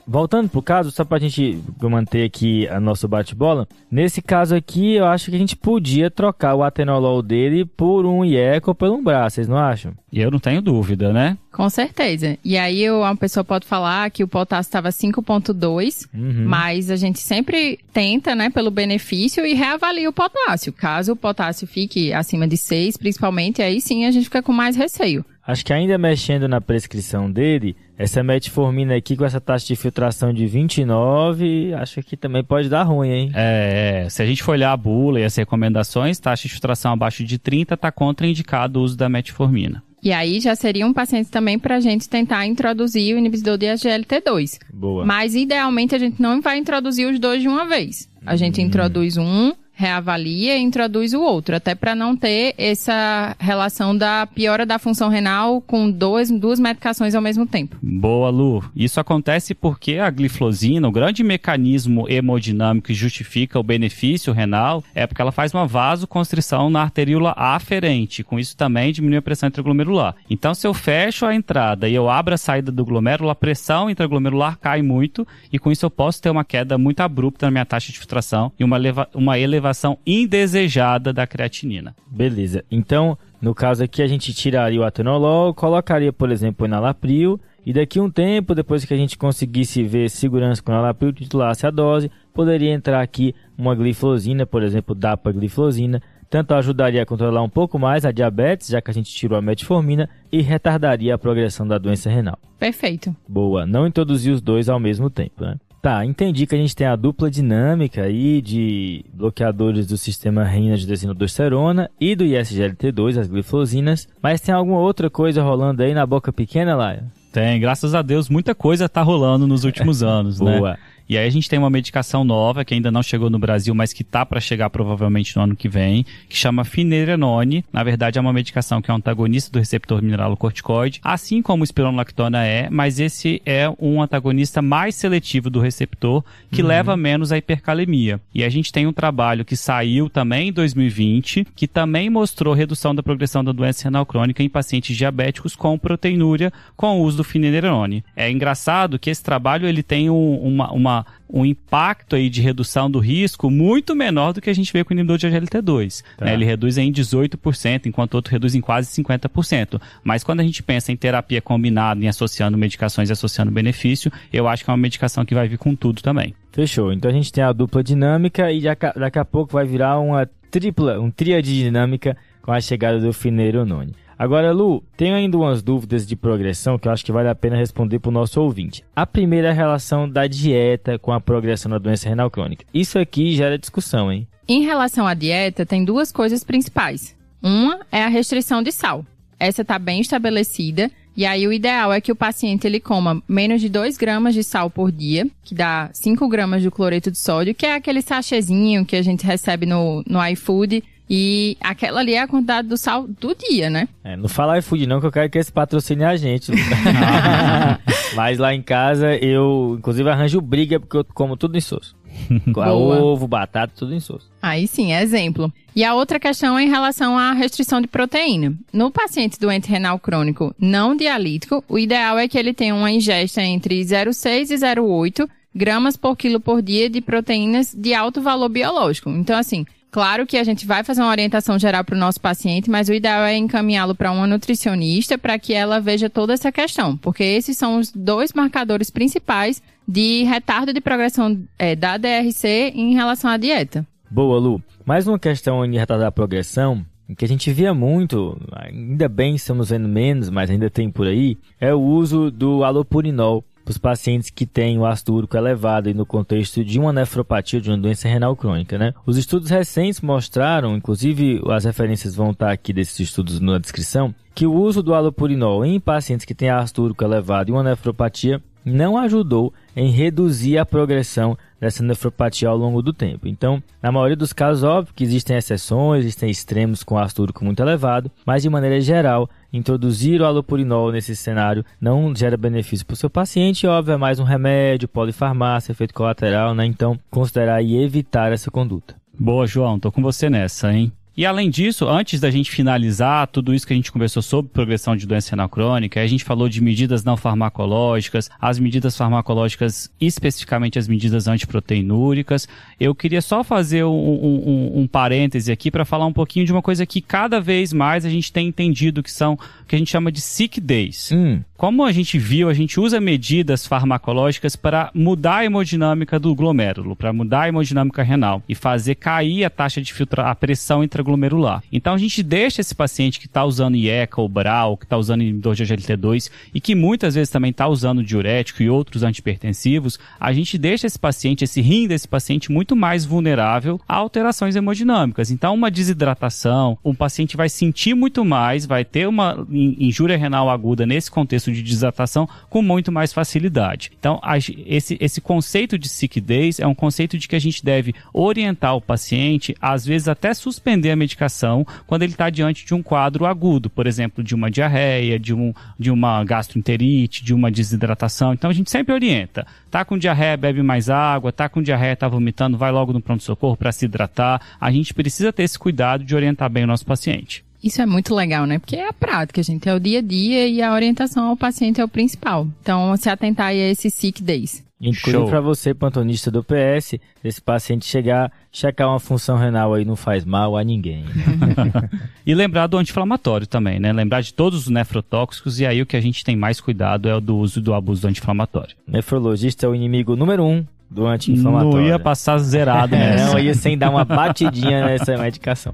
Voltando pro caso, só pra gente manter aqui a nosso bate-bola, nesse caso aqui eu acho que a gente podia trocar o atenolol dele por um IECO ou por um braço, vocês não acham? E eu não tenho dúvida, né? Com certeza. E aí uma pessoa pode falar que o potássio estava 5.2, uhum. mas a gente sempre tenta, né, pelo benefício e reavalia o potássio. Caso o potássio fique acima de 6, principalmente, aí sim a gente fica com mais receio. Acho que ainda mexendo na prescrição dele, essa metformina aqui com essa taxa de filtração de 29, acho que também pode dar ruim, hein? É, é. se a gente for olhar a bula e as recomendações, taxa de filtração abaixo de 30 está contraindicado o uso da metformina. E aí já seria um paciente também para a gente tentar introduzir o inibidor de SGLT2. Boa. Mas idealmente a gente não vai introduzir os dois de uma vez. A gente hum. introduz um, reavalia e introduz o outro, até para não ter essa relação da piora da função renal com dois, duas medicações ao mesmo tempo. Boa, Lu. Isso acontece porque a glifosina, o grande mecanismo hemodinâmico que justifica o benefício renal, é porque ela faz uma vasoconstrição na arteríola aferente, com isso também diminui a pressão intraglomerular. Então, se eu fecho a entrada e eu abro a saída do glomérulo, a pressão intraglomerular cai muito e com isso eu posso ter uma queda muito abrupta na minha taxa de filtração e uma, eleva uma elevação elevação indesejada da creatinina. Beleza. Então, no caso aqui, a gente tiraria o atenolol, colocaria, por exemplo, o enalapril, e daqui um tempo, depois que a gente conseguisse ver segurança com o enalapril, titulasse a dose, poderia entrar aqui uma glifosina, por exemplo, dapagliflozina, tanto ajudaria a controlar um pouco mais a diabetes, já que a gente tirou a metformina, e retardaria a progressão da doença renal. Perfeito. Boa, não introduzir os dois ao mesmo tempo, né? Tá, entendi que a gente tem a dupla dinâmica aí de bloqueadores do sistema renina de desinaldosterona e do ISGLT2, as glifosinas, mas tem alguma outra coisa rolando aí na boca pequena, Laia? Tem, graças a Deus, muita coisa tá rolando nos últimos anos, né? Boa. E aí a gente tem uma medicação nova que ainda não chegou no Brasil, mas que tá para chegar provavelmente no ano que vem, que chama Finerenone. Na verdade é uma medicação que é um antagonista do receptor mineralocorticoide, assim como o espironolactona é, mas esse é um antagonista mais seletivo do receptor que uhum. leva menos à hipercalemia. E a gente tem um trabalho que saiu também em 2020, que também mostrou redução da progressão da doença renal crônica em pacientes diabéticos com proteinúria com o uso do finerenone. É engraçado que esse trabalho ele tem um, uma, uma um impacto aí de redução do risco muito menor do que a gente vê com o inibidor de GLT2. Tá. Né? Ele reduz em 18%, enquanto o outro reduz em quase 50%. Mas quando a gente pensa em terapia combinada, em associando medicações e associando benefício, eu acho que é uma medicação que vai vir com tudo também. Fechou. Então a gente tem a dupla dinâmica e daqui a pouco vai virar uma tripla, um tríade dinâmica com a chegada do Fineiro Nune. Agora, Lu, tenho ainda umas dúvidas de progressão que eu acho que vale a pena responder para o nosso ouvinte. A primeira é a relação da dieta com a progressão da doença renal crônica. Isso aqui gera discussão, hein? Em relação à dieta, tem duas coisas principais. Uma é a restrição de sal. Essa está bem estabelecida e aí o ideal é que o paciente ele coma menos de 2 gramas de sal por dia, que dá 5 gramas de cloreto de sódio, que é aquele sachêzinho que a gente recebe no, no iFood e aquela ali é a quantidade do sal do dia, né? É, não fala iFood não, que eu quero que esse patrocine a gente. Mas lá em casa eu, inclusive, arranjo briga porque eu como tudo em soço. Ovo, batata, tudo em soço. Aí sim, é exemplo. E a outra questão é em relação à restrição de proteína. No paciente doente renal crônico não dialítico, o ideal é que ele tenha uma ingesta entre 0,6 e 0,8 gramas por quilo por dia de proteínas de alto valor biológico. Então, assim, Claro que a gente vai fazer uma orientação geral para o nosso paciente, mas o ideal é encaminhá-lo para uma nutricionista para que ela veja toda essa questão, porque esses são os dois marcadores principais de retardo de progressão é, da DRC em relação à dieta. Boa, Lu. Mais uma questão de retardo da progressão que a gente via muito, ainda bem estamos vendo menos, mas ainda tem por aí, é o uso do alopurinol para os pacientes que têm o ácido úrico elevado e no contexto de uma nefropatia, de uma doença renal crônica, né? Os estudos recentes mostraram, inclusive as referências vão estar aqui desses estudos na descrição, que o uso do alopurinol em pacientes que têm ácido úrico elevado e uma nefropatia não ajudou em reduzir a progressão dessa nefropatia ao longo do tempo. Então, na maioria dos casos, óbvio que existem exceções, existem extremos com ácido úrico muito elevado, mas de maneira geral, introduzir o alopurinol nesse cenário não gera benefício para o seu paciente, óbvio, é mais um remédio, polifarmácia, efeito colateral, né? Então, considerar e evitar essa conduta. Boa, João, tô com você nessa, hein? E além disso, antes da gente finalizar tudo isso que a gente conversou sobre progressão de doença renal crônica, a gente falou de medidas não farmacológicas, as medidas farmacológicas, especificamente as medidas antiproteinúricas. Eu queria só fazer um, um, um parêntese aqui para falar um pouquinho de uma coisa que cada vez mais a gente tem entendido que são o que a gente chama de sick days. Hum. Como a gente viu, a gente usa medidas farmacológicas para mudar a hemodinâmica do glomérulo, para mudar a hemodinâmica renal e fazer cair a taxa de filtrar, a pressão intraglomerular. Então a gente deixa esse paciente que está usando IECA ou BRAL, que está usando inibidor de GLT2 e que muitas vezes também está usando diurético e outros antipertensivos, a gente deixa esse paciente, esse rim desse paciente muito mais vulnerável a alterações hemodinâmicas. Então uma desidratação, o paciente vai sentir muito mais, vai ter uma injúria renal aguda nesse contexto processo de desatação com muito mais facilidade. Então, a, esse, esse conceito de sick days é um conceito de que a gente deve orientar o paciente, às vezes até suspender a medicação, quando ele está diante de um quadro agudo, por exemplo, de uma diarreia, de, um, de uma gastroenterite, de uma desidratação. Então, a gente sempre orienta. Tá com diarreia, bebe mais água. Tá com diarreia, tá vomitando, vai logo no pronto-socorro para se hidratar. A gente precisa ter esse cuidado de orientar bem o nosso paciente. Isso é muito legal, né? Porque é a prática, gente, é o dia a dia e a orientação ao paciente é o principal. Então, se atentar aí a esse sick days. Inclusive para você, plantonista do PS, esse paciente chegar, checar uma função renal aí não faz mal a ninguém. e lembrar do anti-inflamatório também, né? Lembrar de todos os nefrotóxicos e aí o que a gente tem mais cuidado é o do uso e do abuso do anti-inflamatório. Nefrologista é o inimigo número um do anti-inflamatório. Não ia passar zerado, né? não, ia sem dar uma batidinha nessa medicação.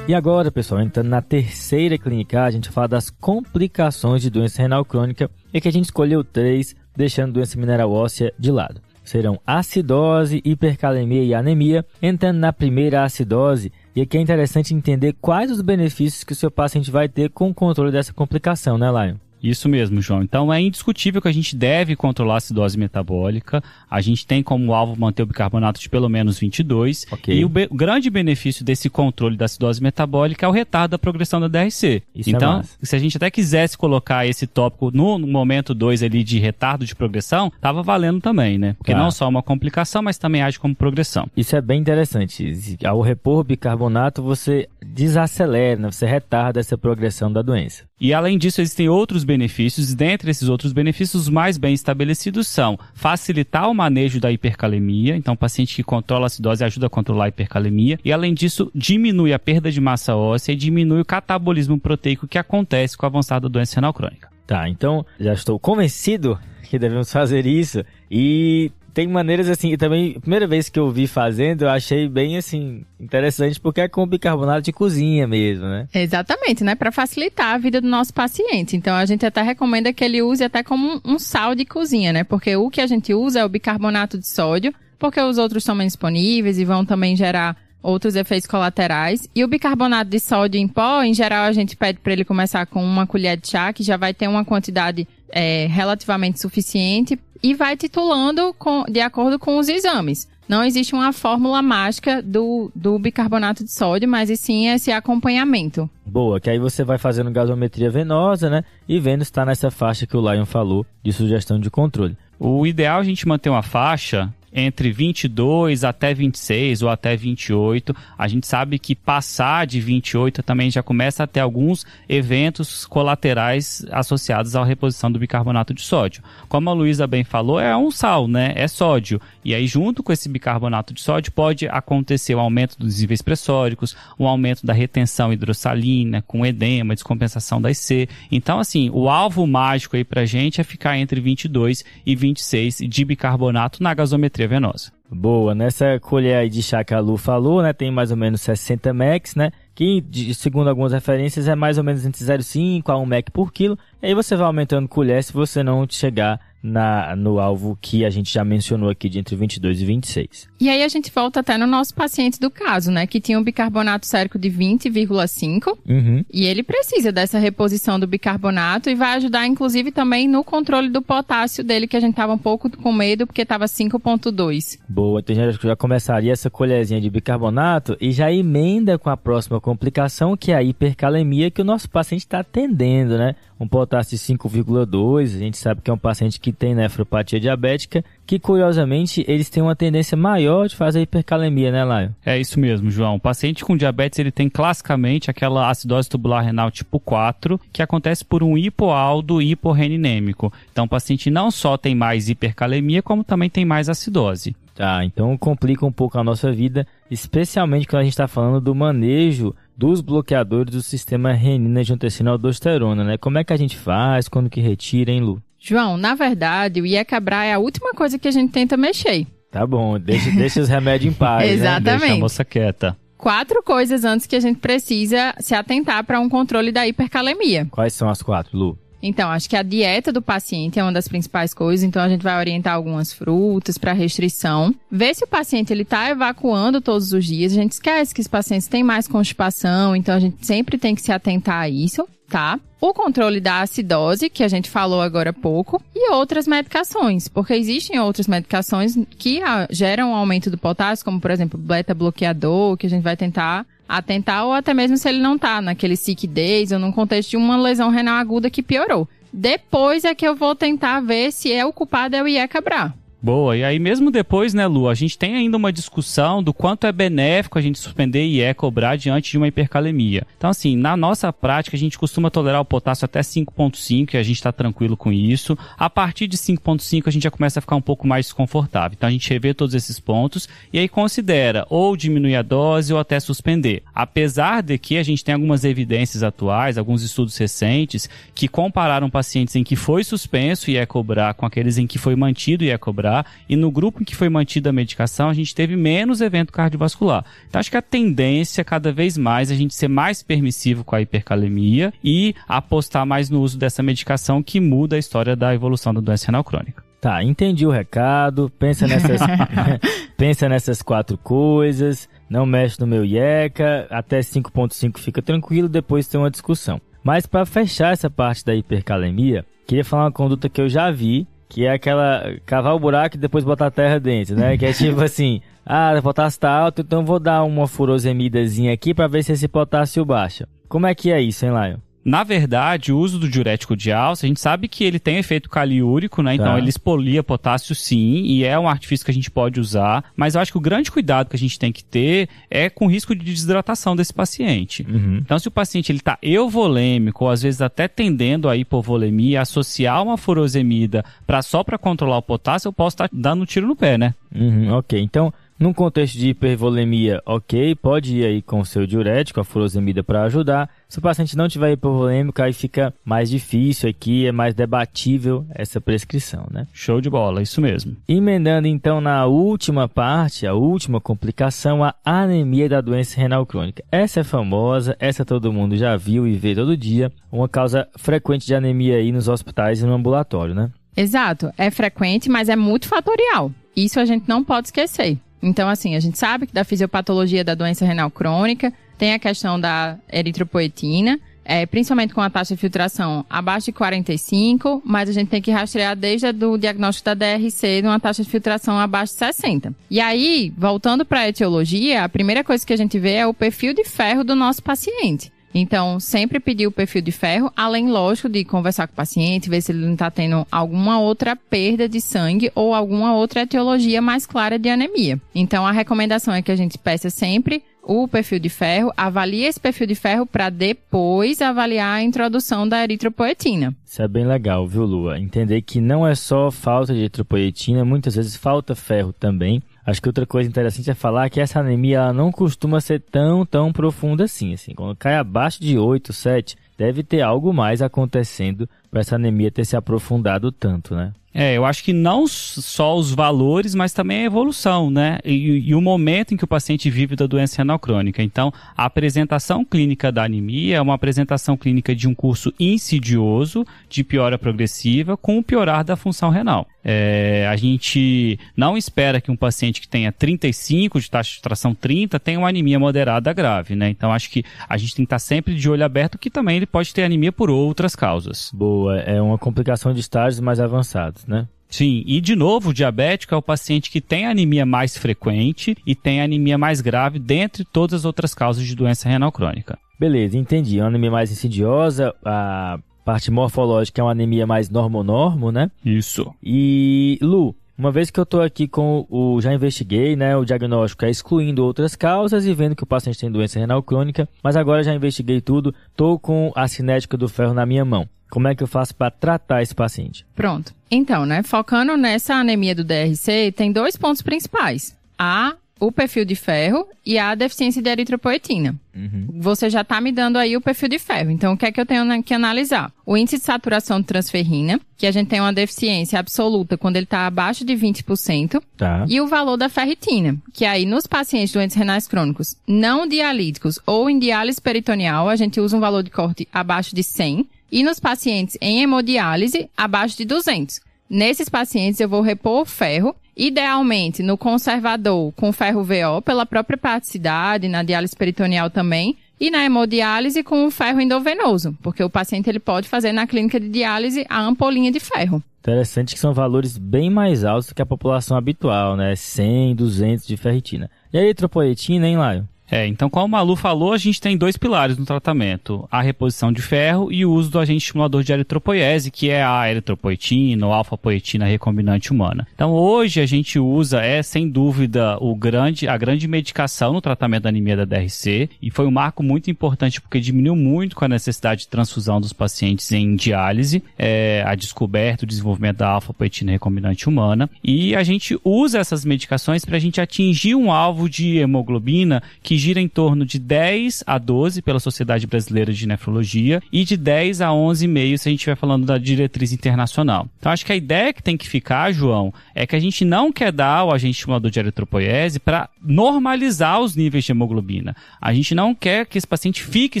E agora, pessoal, entrando na terceira clínica, a gente fala das complicações de doença renal crônica e que a gente escolheu três, deixando doença mineral óssea de lado. Serão acidose, hipercalemia e anemia. Entrando na primeira acidose, e aqui é interessante entender quais os benefícios que o seu paciente vai ter com o controle dessa complicação, né, Lion? Isso mesmo, João. Então é indiscutível que a gente deve controlar a acidose metabólica. A gente tem como alvo manter o bicarbonato de pelo menos 22. Okay. E o, o grande benefício desse controle da acidose metabólica é o retardo da progressão da DRC. Isso é então, é se a gente até quisesse colocar esse tópico no, no momento 2 ali de retardo de progressão, tava valendo também, né? Porque tá. não só é uma complicação, mas também age como progressão. Isso é bem interessante. Ao repor o bicarbonato, você desacelera, né? você retarda essa progressão da doença. E além disso, existem outros benefícios, dentre esses outros benefícios, os mais bem estabelecidos são facilitar o manejo da hipercalemia, então o paciente que controla a acidose ajuda a controlar a hipercalemia, e além disso, diminui a perda de massa óssea e diminui o catabolismo proteico que acontece com a avançada doença renal crônica. Tá, então já estou convencido que devemos fazer isso e tem maneiras assim, e também, primeira vez que eu vi fazendo, eu achei bem assim, interessante, porque é com bicarbonato de cozinha mesmo, né? Exatamente, né? Para facilitar a vida do nosso paciente. Então a gente até recomenda que ele use até como um sal de cozinha, né? Porque o que a gente usa é o bicarbonato de sódio, porque os outros são mais disponíveis e vão também gerar outros efeitos colaterais. E o bicarbonato de sódio em pó, em geral, a gente pede para ele começar com uma colher de chá, que já vai ter uma quantidade é, relativamente suficiente e vai titulando com, de acordo com os exames. Não existe uma fórmula mágica do, do bicarbonato de sódio, mas sim esse acompanhamento. Boa, que aí você vai fazendo gasometria venosa, né? E vendo se está nessa faixa que o Lion falou de sugestão de controle. O ideal é a gente manter uma faixa entre 22 até 26 ou até 28. A gente sabe que passar de 28 também já começa a ter alguns eventos colaterais associados à reposição do bicarbonato de sódio. Como a Luísa bem falou, é um sal, né? É sódio. E aí, junto com esse bicarbonato de sódio, pode acontecer o um aumento dos níveis pressóricos, o um aumento da retenção hidrossalina, com edema, descompensação das C. Então, assim, o alvo mágico aí pra gente é ficar entre 22 e 26 de bicarbonato na gasometria venosa. Boa, nessa né? colher aí de chá que a Lu falou, né, tem mais ou menos 60 mecs, né, que segundo algumas referências é mais ou menos entre 0,5 a 1 mec por quilo, aí você vai aumentando colher se você não chegar na, no alvo que a gente já mencionou aqui de entre 22 e 26. E aí a gente volta até no nosso paciente do caso, né? Que tinha um bicarbonato sérico de 20,5 uhum. e ele precisa dessa reposição do bicarbonato e vai ajudar, inclusive, também no controle do potássio dele, que a gente tava um pouco com medo porque tava 5,2. Boa, então já, já começaria essa colherzinha de bicarbonato e já emenda com a próxima complicação, que é a hipercalemia que o nosso paciente está atendendo, né? um potássio de 5,2. A gente sabe que é um paciente que tem nefropatia diabética, que curiosamente eles têm uma tendência maior de fazer hipercalemia, né, Laio? É isso mesmo, João. O paciente com diabetes, ele tem classicamente aquela acidose tubular renal tipo 4, que acontece por um hipoaldo hiporreninêmico. Então o paciente não só tem mais hipercalemia, como também tem mais acidose. Tá, então complica um pouco a nossa vida, especialmente quando a gente está falando do manejo dos bloqueadores do sistema renina né, angiotensina aldosterona, né? Como é que a gente faz, quando que retira, hein, Lu? João, na verdade, o Iecabra é a última coisa que a gente tenta mexer. Tá bom, deixa, deixa os remédios em paz, Exatamente. Né? Deixa a moça quieta. Quatro coisas antes que a gente precisa se atentar para um controle da hipercalemia. Quais são as quatro, Lu? Então, acho que a dieta do paciente é uma das principais coisas, então a gente vai orientar algumas frutas para restrição. Ver se o paciente ele tá evacuando todos os dias. A gente esquece que os pacientes têm mais constipação, então a gente sempre tem que se atentar a isso, tá? O controle da acidose, que a gente falou agora há pouco, e outras medicações, porque existem outras medicações que ah, geram um aumento do potássio, como por exemplo, beta bloqueador, que a gente vai tentar atentar, ou até mesmo se ele não tá naquele sick days ou num contexto de uma lesão renal aguda que piorou. Depois é que eu vou tentar ver se é o culpado eu ia quebrar. Boa. E aí, mesmo depois, né, Lu, a gente tem ainda uma discussão do quanto é benéfico a gente suspender e é cobrar diante de uma hipercalemia. Então, assim, na nossa prática, a gente costuma tolerar o potássio até 5,5 e a gente está tranquilo com isso. A partir de 5,5 a gente já começa a ficar um pouco mais desconfortável. Então, a gente revê todos esses pontos e aí considera ou diminuir a dose ou até suspender. Apesar de que a gente tem algumas evidências atuais, alguns estudos recentes, que compararam pacientes em que foi suspenso e é cobrar com aqueles em que foi mantido e é cobrar e no grupo em que foi mantida a medicação, a gente teve menos evento cardiovascular. Então, acho que a tendência, é cada vez mais, é a gente ser mais permissivo com a hipercalemia e apostar mais no uso dessa medicação que muda a história da evolução da doença renal crônica. Tá, entendi o recado. Pensa nessas, pensa nessas quatro coisas. Não mexe no meu IECA. Até 5.5 fica tranquilo. Depois tem uma discussão. Mas para fechar essa parte da hipercalemia, queria falar uma conduta que eu já vi que é aquela cavar o buraco e depois botar a terra dentro, né? Que é tipo assim, ah, o é potássio tá alto, então vou dar uma furosemidazinha aqui para ver se esse potássio baixa. Como é que é isso, hein, Lion? Na verdade, o uso do diurético de alça, a gente sabe que ele tem efeito caliúrico, né? Então tá. ele expolia potássio sim, e é um artifício que a gente pode usar, mas eu acho que o grande cuidado que a gente tem que ter é com o risco de desidratação desse paciente. Uhum. Então, se o paciente ele tá euvolêmico, ou às vezes até tendendo a hipovolemia, associar uma furosemida para só para controlar o potássio, eu posso estar tá dando um tiro no pé, né? Uhum, ok, então num contexto de hipervolemia, ok, pode ir aí com o seu diurético, a furosemida para ajudar. Se o paciente não tiver hipovolêmico, aí fica mais difícil aqui, é mais debatível essa prescrição, né? Show de bola, isso mesmo. Emendando então na última parte, a última complicação, a anemia da doença renal crônica. Essa é famosa, essa todo mundo já viu e vê todo dia, uma causa frequente de anemia aí nos hospitais e no ambulatório, né? Exato, é frequente, mas é multifatorial. Isso a gente não pode esquecer. Então, assim, a gente sabe que da fisiopatologia da doença renal crônica tem a questão da eritropoetina, é, principalmente com a taxa de filtração abaixo de 45, mas a gente tem que rastrear desde o diagnóstico da DRC numa taxa de filtração abaixo de 60. E aí, voltando para a etiologia, a primeira coisa que a gente vê é o perfil de ferro do nosso paciente. Então, sempre pedir o perfil de ferro, além, lógico, de conversar com o paciente, ver se ele não está tendo alguma outra perda de sangue ou alguma outra etiologia mais clara de anemia. Então, a recomendação é que a gente peça sempre o perfil de ferro, avalie esse perfil de ferro para depois avaliar a introdução da eritropoetina. Isso é bem legal, viu, Lua? Entender que não é só falta de eritropoetina, muitas vezes falta ferro também. Acho que outra coisa interessante é falar que essa anemia ela não costuma ser tão, tão profunda assim. assim. Quando cai abaixo de 8, 7, deve ter algo mais acontecendo para essa anemia ter se aprofundado tanto, né? É, eu acho que não só os valores, mas também a evolução, né? E, e, o momento em que o paciente vive da doença renal crônica. Então, a apresentação clínica da anemia é uma apresentação clínica de um curso insidioso de piora progressiva com o piorar da função renal. É, a gente não espera que um paciente que tenha 35 de taxa de tração 30 tenha uma anemia moderada grave, né? Então acho que a gente tem que estar sempre de olho aberto que também ele pode ter anemia por outras causas. Boa, é uma complicação de estágios mais avançados né? Sim, e de novo, o diabético é o paciente que tem anemia mais frequente e tem anemia mais grave dentre todas as outras causas de doença renal crônica. Beleza, entendi. É uma anemia mais insidiosa, a parte morfológica é uma anemia mais normo-normo né? Isso. E, Lu, uma vez que eu estou aqui com o já investiguei, né, o diagnóstico é excluindo outras causas e vendo que o paciente tem doença renal crônica, mas agora já investiguei tudo, estou com a cinética do ferro na minha mão. Como é que eu faço para tratar esse paciente? Pronto. Então, né, focando nessa anemia do DRC, tem dois pontos principais: a o perfil de ferro e a deficiência de eritropoetina. Uhum. Você já está me dando aí o perfil de ferro. Então, o que é que eu tenho que analisar? O índice de saturação de transferrina, que a gente tem uma deficiência absoluta quando ele está abaixo de 20%, tá. e o valor da ferritina, que aí nos pacientes doentes renais crônicos não dialíticos ou em diálise peritoneal, a gente usa um valor de corte abaixo de 100, e nos pacientes em hemodiálise, abaixo de 200. Nesses pacientes, eu vou repor o ferro, idealmente no conservador com ferro VO pela própria praticidade, na diálise peritoneal também, e na hemodiálise com o ferro endovenoso, porque o paciente ele pode fazer na clínica de diálise a ampolinha de ferro. Interessante que são valores bem mais altos do que a população habitual, né? 100, 200 de ferritina. E aí, tropoietina, hein, Laio? É, então como o Malu falou, a gente tem dois pilares no tratamento: a reposição de ferro e o uso do agente estimulador de eritropoiese, que é a eritropoetina ou alfa-poetina recombinante humana. Então hoje a gente usa é sem dúvida o grande a grande medicação no tratamento da anemia da DRC e foi um marco muito importante porque diminuiu muito com a necessidade de transfusão dos pacientes em diálise, é, a descoberta, o desenvolvimento da alfa-poetina recombinante humana e a gente usa essas medicações para a gente atingir um alvo de hemoglobina que que gira em torno de 10 a 12 pela Sociedade Brasileira de Nefrologia e de 10 a 11,5 se a gente estiver falando da diretriz internacional. Então acho que a ideia que tem que ficar, João, é que a gente não quer dar o agente estimulador de eritropoiese para normalizar os níveis de hemoglobina. A gente não quer que esse paciente fique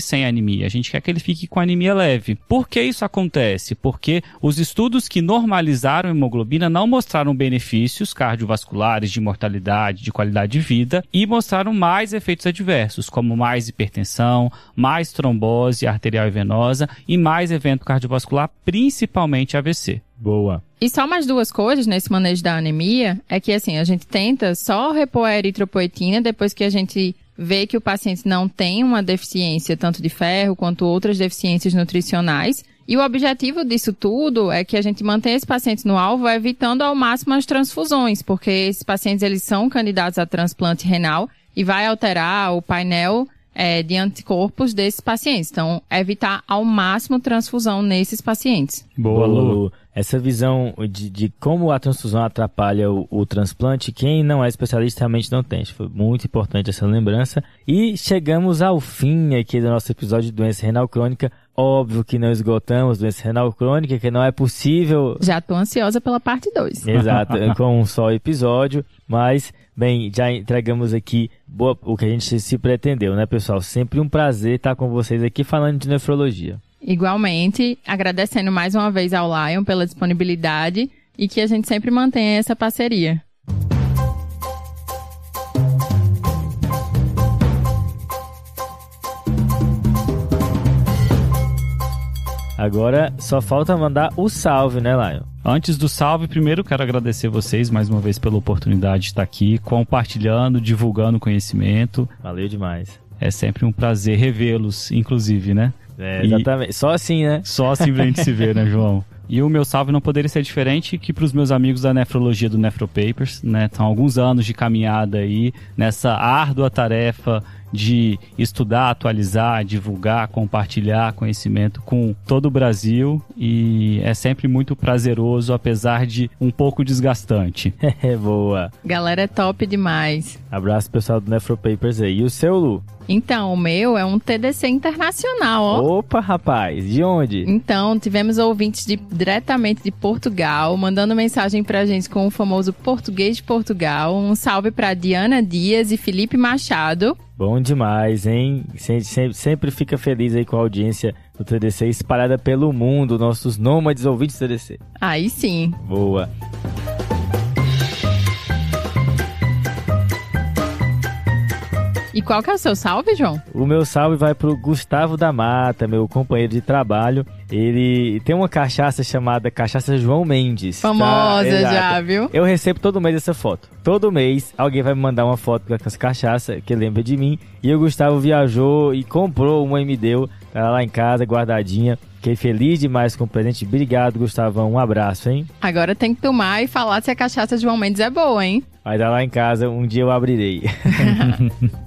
sem anemia, a gente quer que ele fique com anemia leve. Por que isso acontece? Porque os estudos que normalizaram a hemoglobina não mostraram benefícios cardiovasculares, de mortalidade, de qualidade de vida e mostraram mais efeitos eventos adversos, como mais hipertensão, mais trombose arterial e venosa e mais evento cardiovascular, principalmente AVC. Boa. E só mais duas coisas nesse manejo da anemia é que assim, a gente tenta só repor a eritropoetina depois que a gente vê que o paciente não tem uma deficiência tanto de ferro quanto outras deficiências nutricionais. E o objetivo disso tudo é que a gente mantenha esse paciente no alvo, evitando ao máximo as transfusões, porque esses pacientes eles são candidatos a transplante renal e vai alterar o painel é, de anticorpos desses pacientes. Então, evitar ao máximo transfusão nesses pacientes. Boa, lu. Essa visão de, de como a transfusão atrapalha o, o, transplante, quem não é especialista realmente não tem. Foi muito importante essa lembrança. E chegamos ao fim aqui do nosso episódio de doença renal crônica. Óbvio que não esgotamos doença renal crônica, que não é possível. Já estou ansiosa pela parte 2. Exato, com um só episódio, mas Bem, já entregamos aqui boa, o que a gente se pretendeu, né, pessoal? Sempre um prazer estar com vocês aqui falando de nefrologia. Igualmente, agradecendo mais uma vez ao Lion pela disponibilidade e que a gente sempre mantenha essa parceria. Agora só falta mandar o salve, né, Lion? Antes do salve, primeiro quero agradecer vocês mais uma vez pela oportunidade de estar aqui, compartilhando, divulgando conhecimento. Valeu demais. É sempre um prazer revê-los, inclusive, né? É, exatamente. E... Só assim, né? Só assim pra gente se ver, né, João? E o meu salve não poderia ser diferente que para os meus amigos da nefrologia do Nefropapers, né? Estão alguns anos de caminhada aí nessa árdua tarefa de estudar, atualizar, divulgar, compartilhar conhecimento com todo o Brasil e é sempre muito prazeroso, apesar de um pouco desgastante. Boa! Galera, é top demais! Abraço pessoal do Nefropapers aí. E o seu, Lu? Então, o meu é um TDC internacional, ó. Opa, rapaz, de onde? Então, tivemos ouvintes de, diretamente de Portugal, mandando mensagem pra gente com o famoso português de Portugal. Um salve pra Diana Dias e Felipe Machado. Bom demais, hein? Sempre, sempre, sempre fica feliz aí com a audiência do TDC espalhada pelo mundo, nossos nômades ouvintes do TDC. Aí sim. Boa. E qual que é o seu salve, João? O meu salve vai pro Gustavo da Mata, meu companheiro de trabalho. Ele tem uma cachaça chamada Cachaça João Mendes. Tá? Famosa tá? já, viu? Eu recebo todo mês essa foto. Todo mês alguém vai me mandar uma foto com essa cachaça que lembra de mim. E o Gustavo viajou e comprou uma e me deu. Tá lá em casa, guardadinha. Fiquei feliz demais com o presente. Obrigado, Gustavão. Um abraço, hein? Agora tem que tomar e falar se a cachaça João Mendes é boa, hein? Vai dar lá em casa, um dia eu abrirei.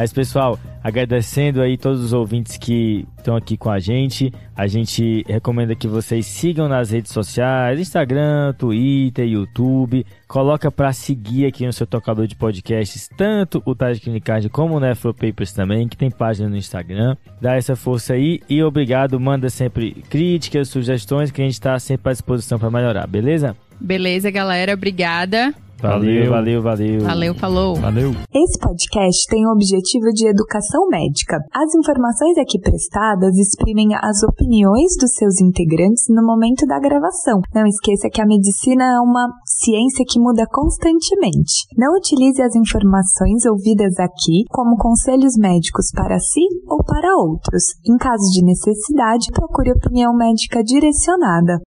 Mas, pessoal, agradecendo aí todos os ouvintes que estão aqui com a gente. A gente recomenda que vocês sigam nas redes sociais, Instagram, Twitter, YouTube. Coloca para seguir aqui no seu tocador de podcasts, tanto o Taj Clinicard como o Nefro Papers também, que tem página no Instagram. Dá essa força aí e obrigado. Manda sempre críticas, sugestões, que a gente está sempre à disposição para melhorar, beleza? Beleza, galera. Obrigada. Valeu, valeu, valeu. Valeu, falou. Valeu. Esse podcast tem o objetivo de educação médica. As informações aqui prestadas exprimem as opiniões dos seus integrantes no momento da gravação. Não esqueça que a medicina é uma ciência que muda constantemente. Não utilize as informações ouvidas aqui como conselhos médicos para si ou para outros. Em caso de necessidade, procure opinião médica direcionada.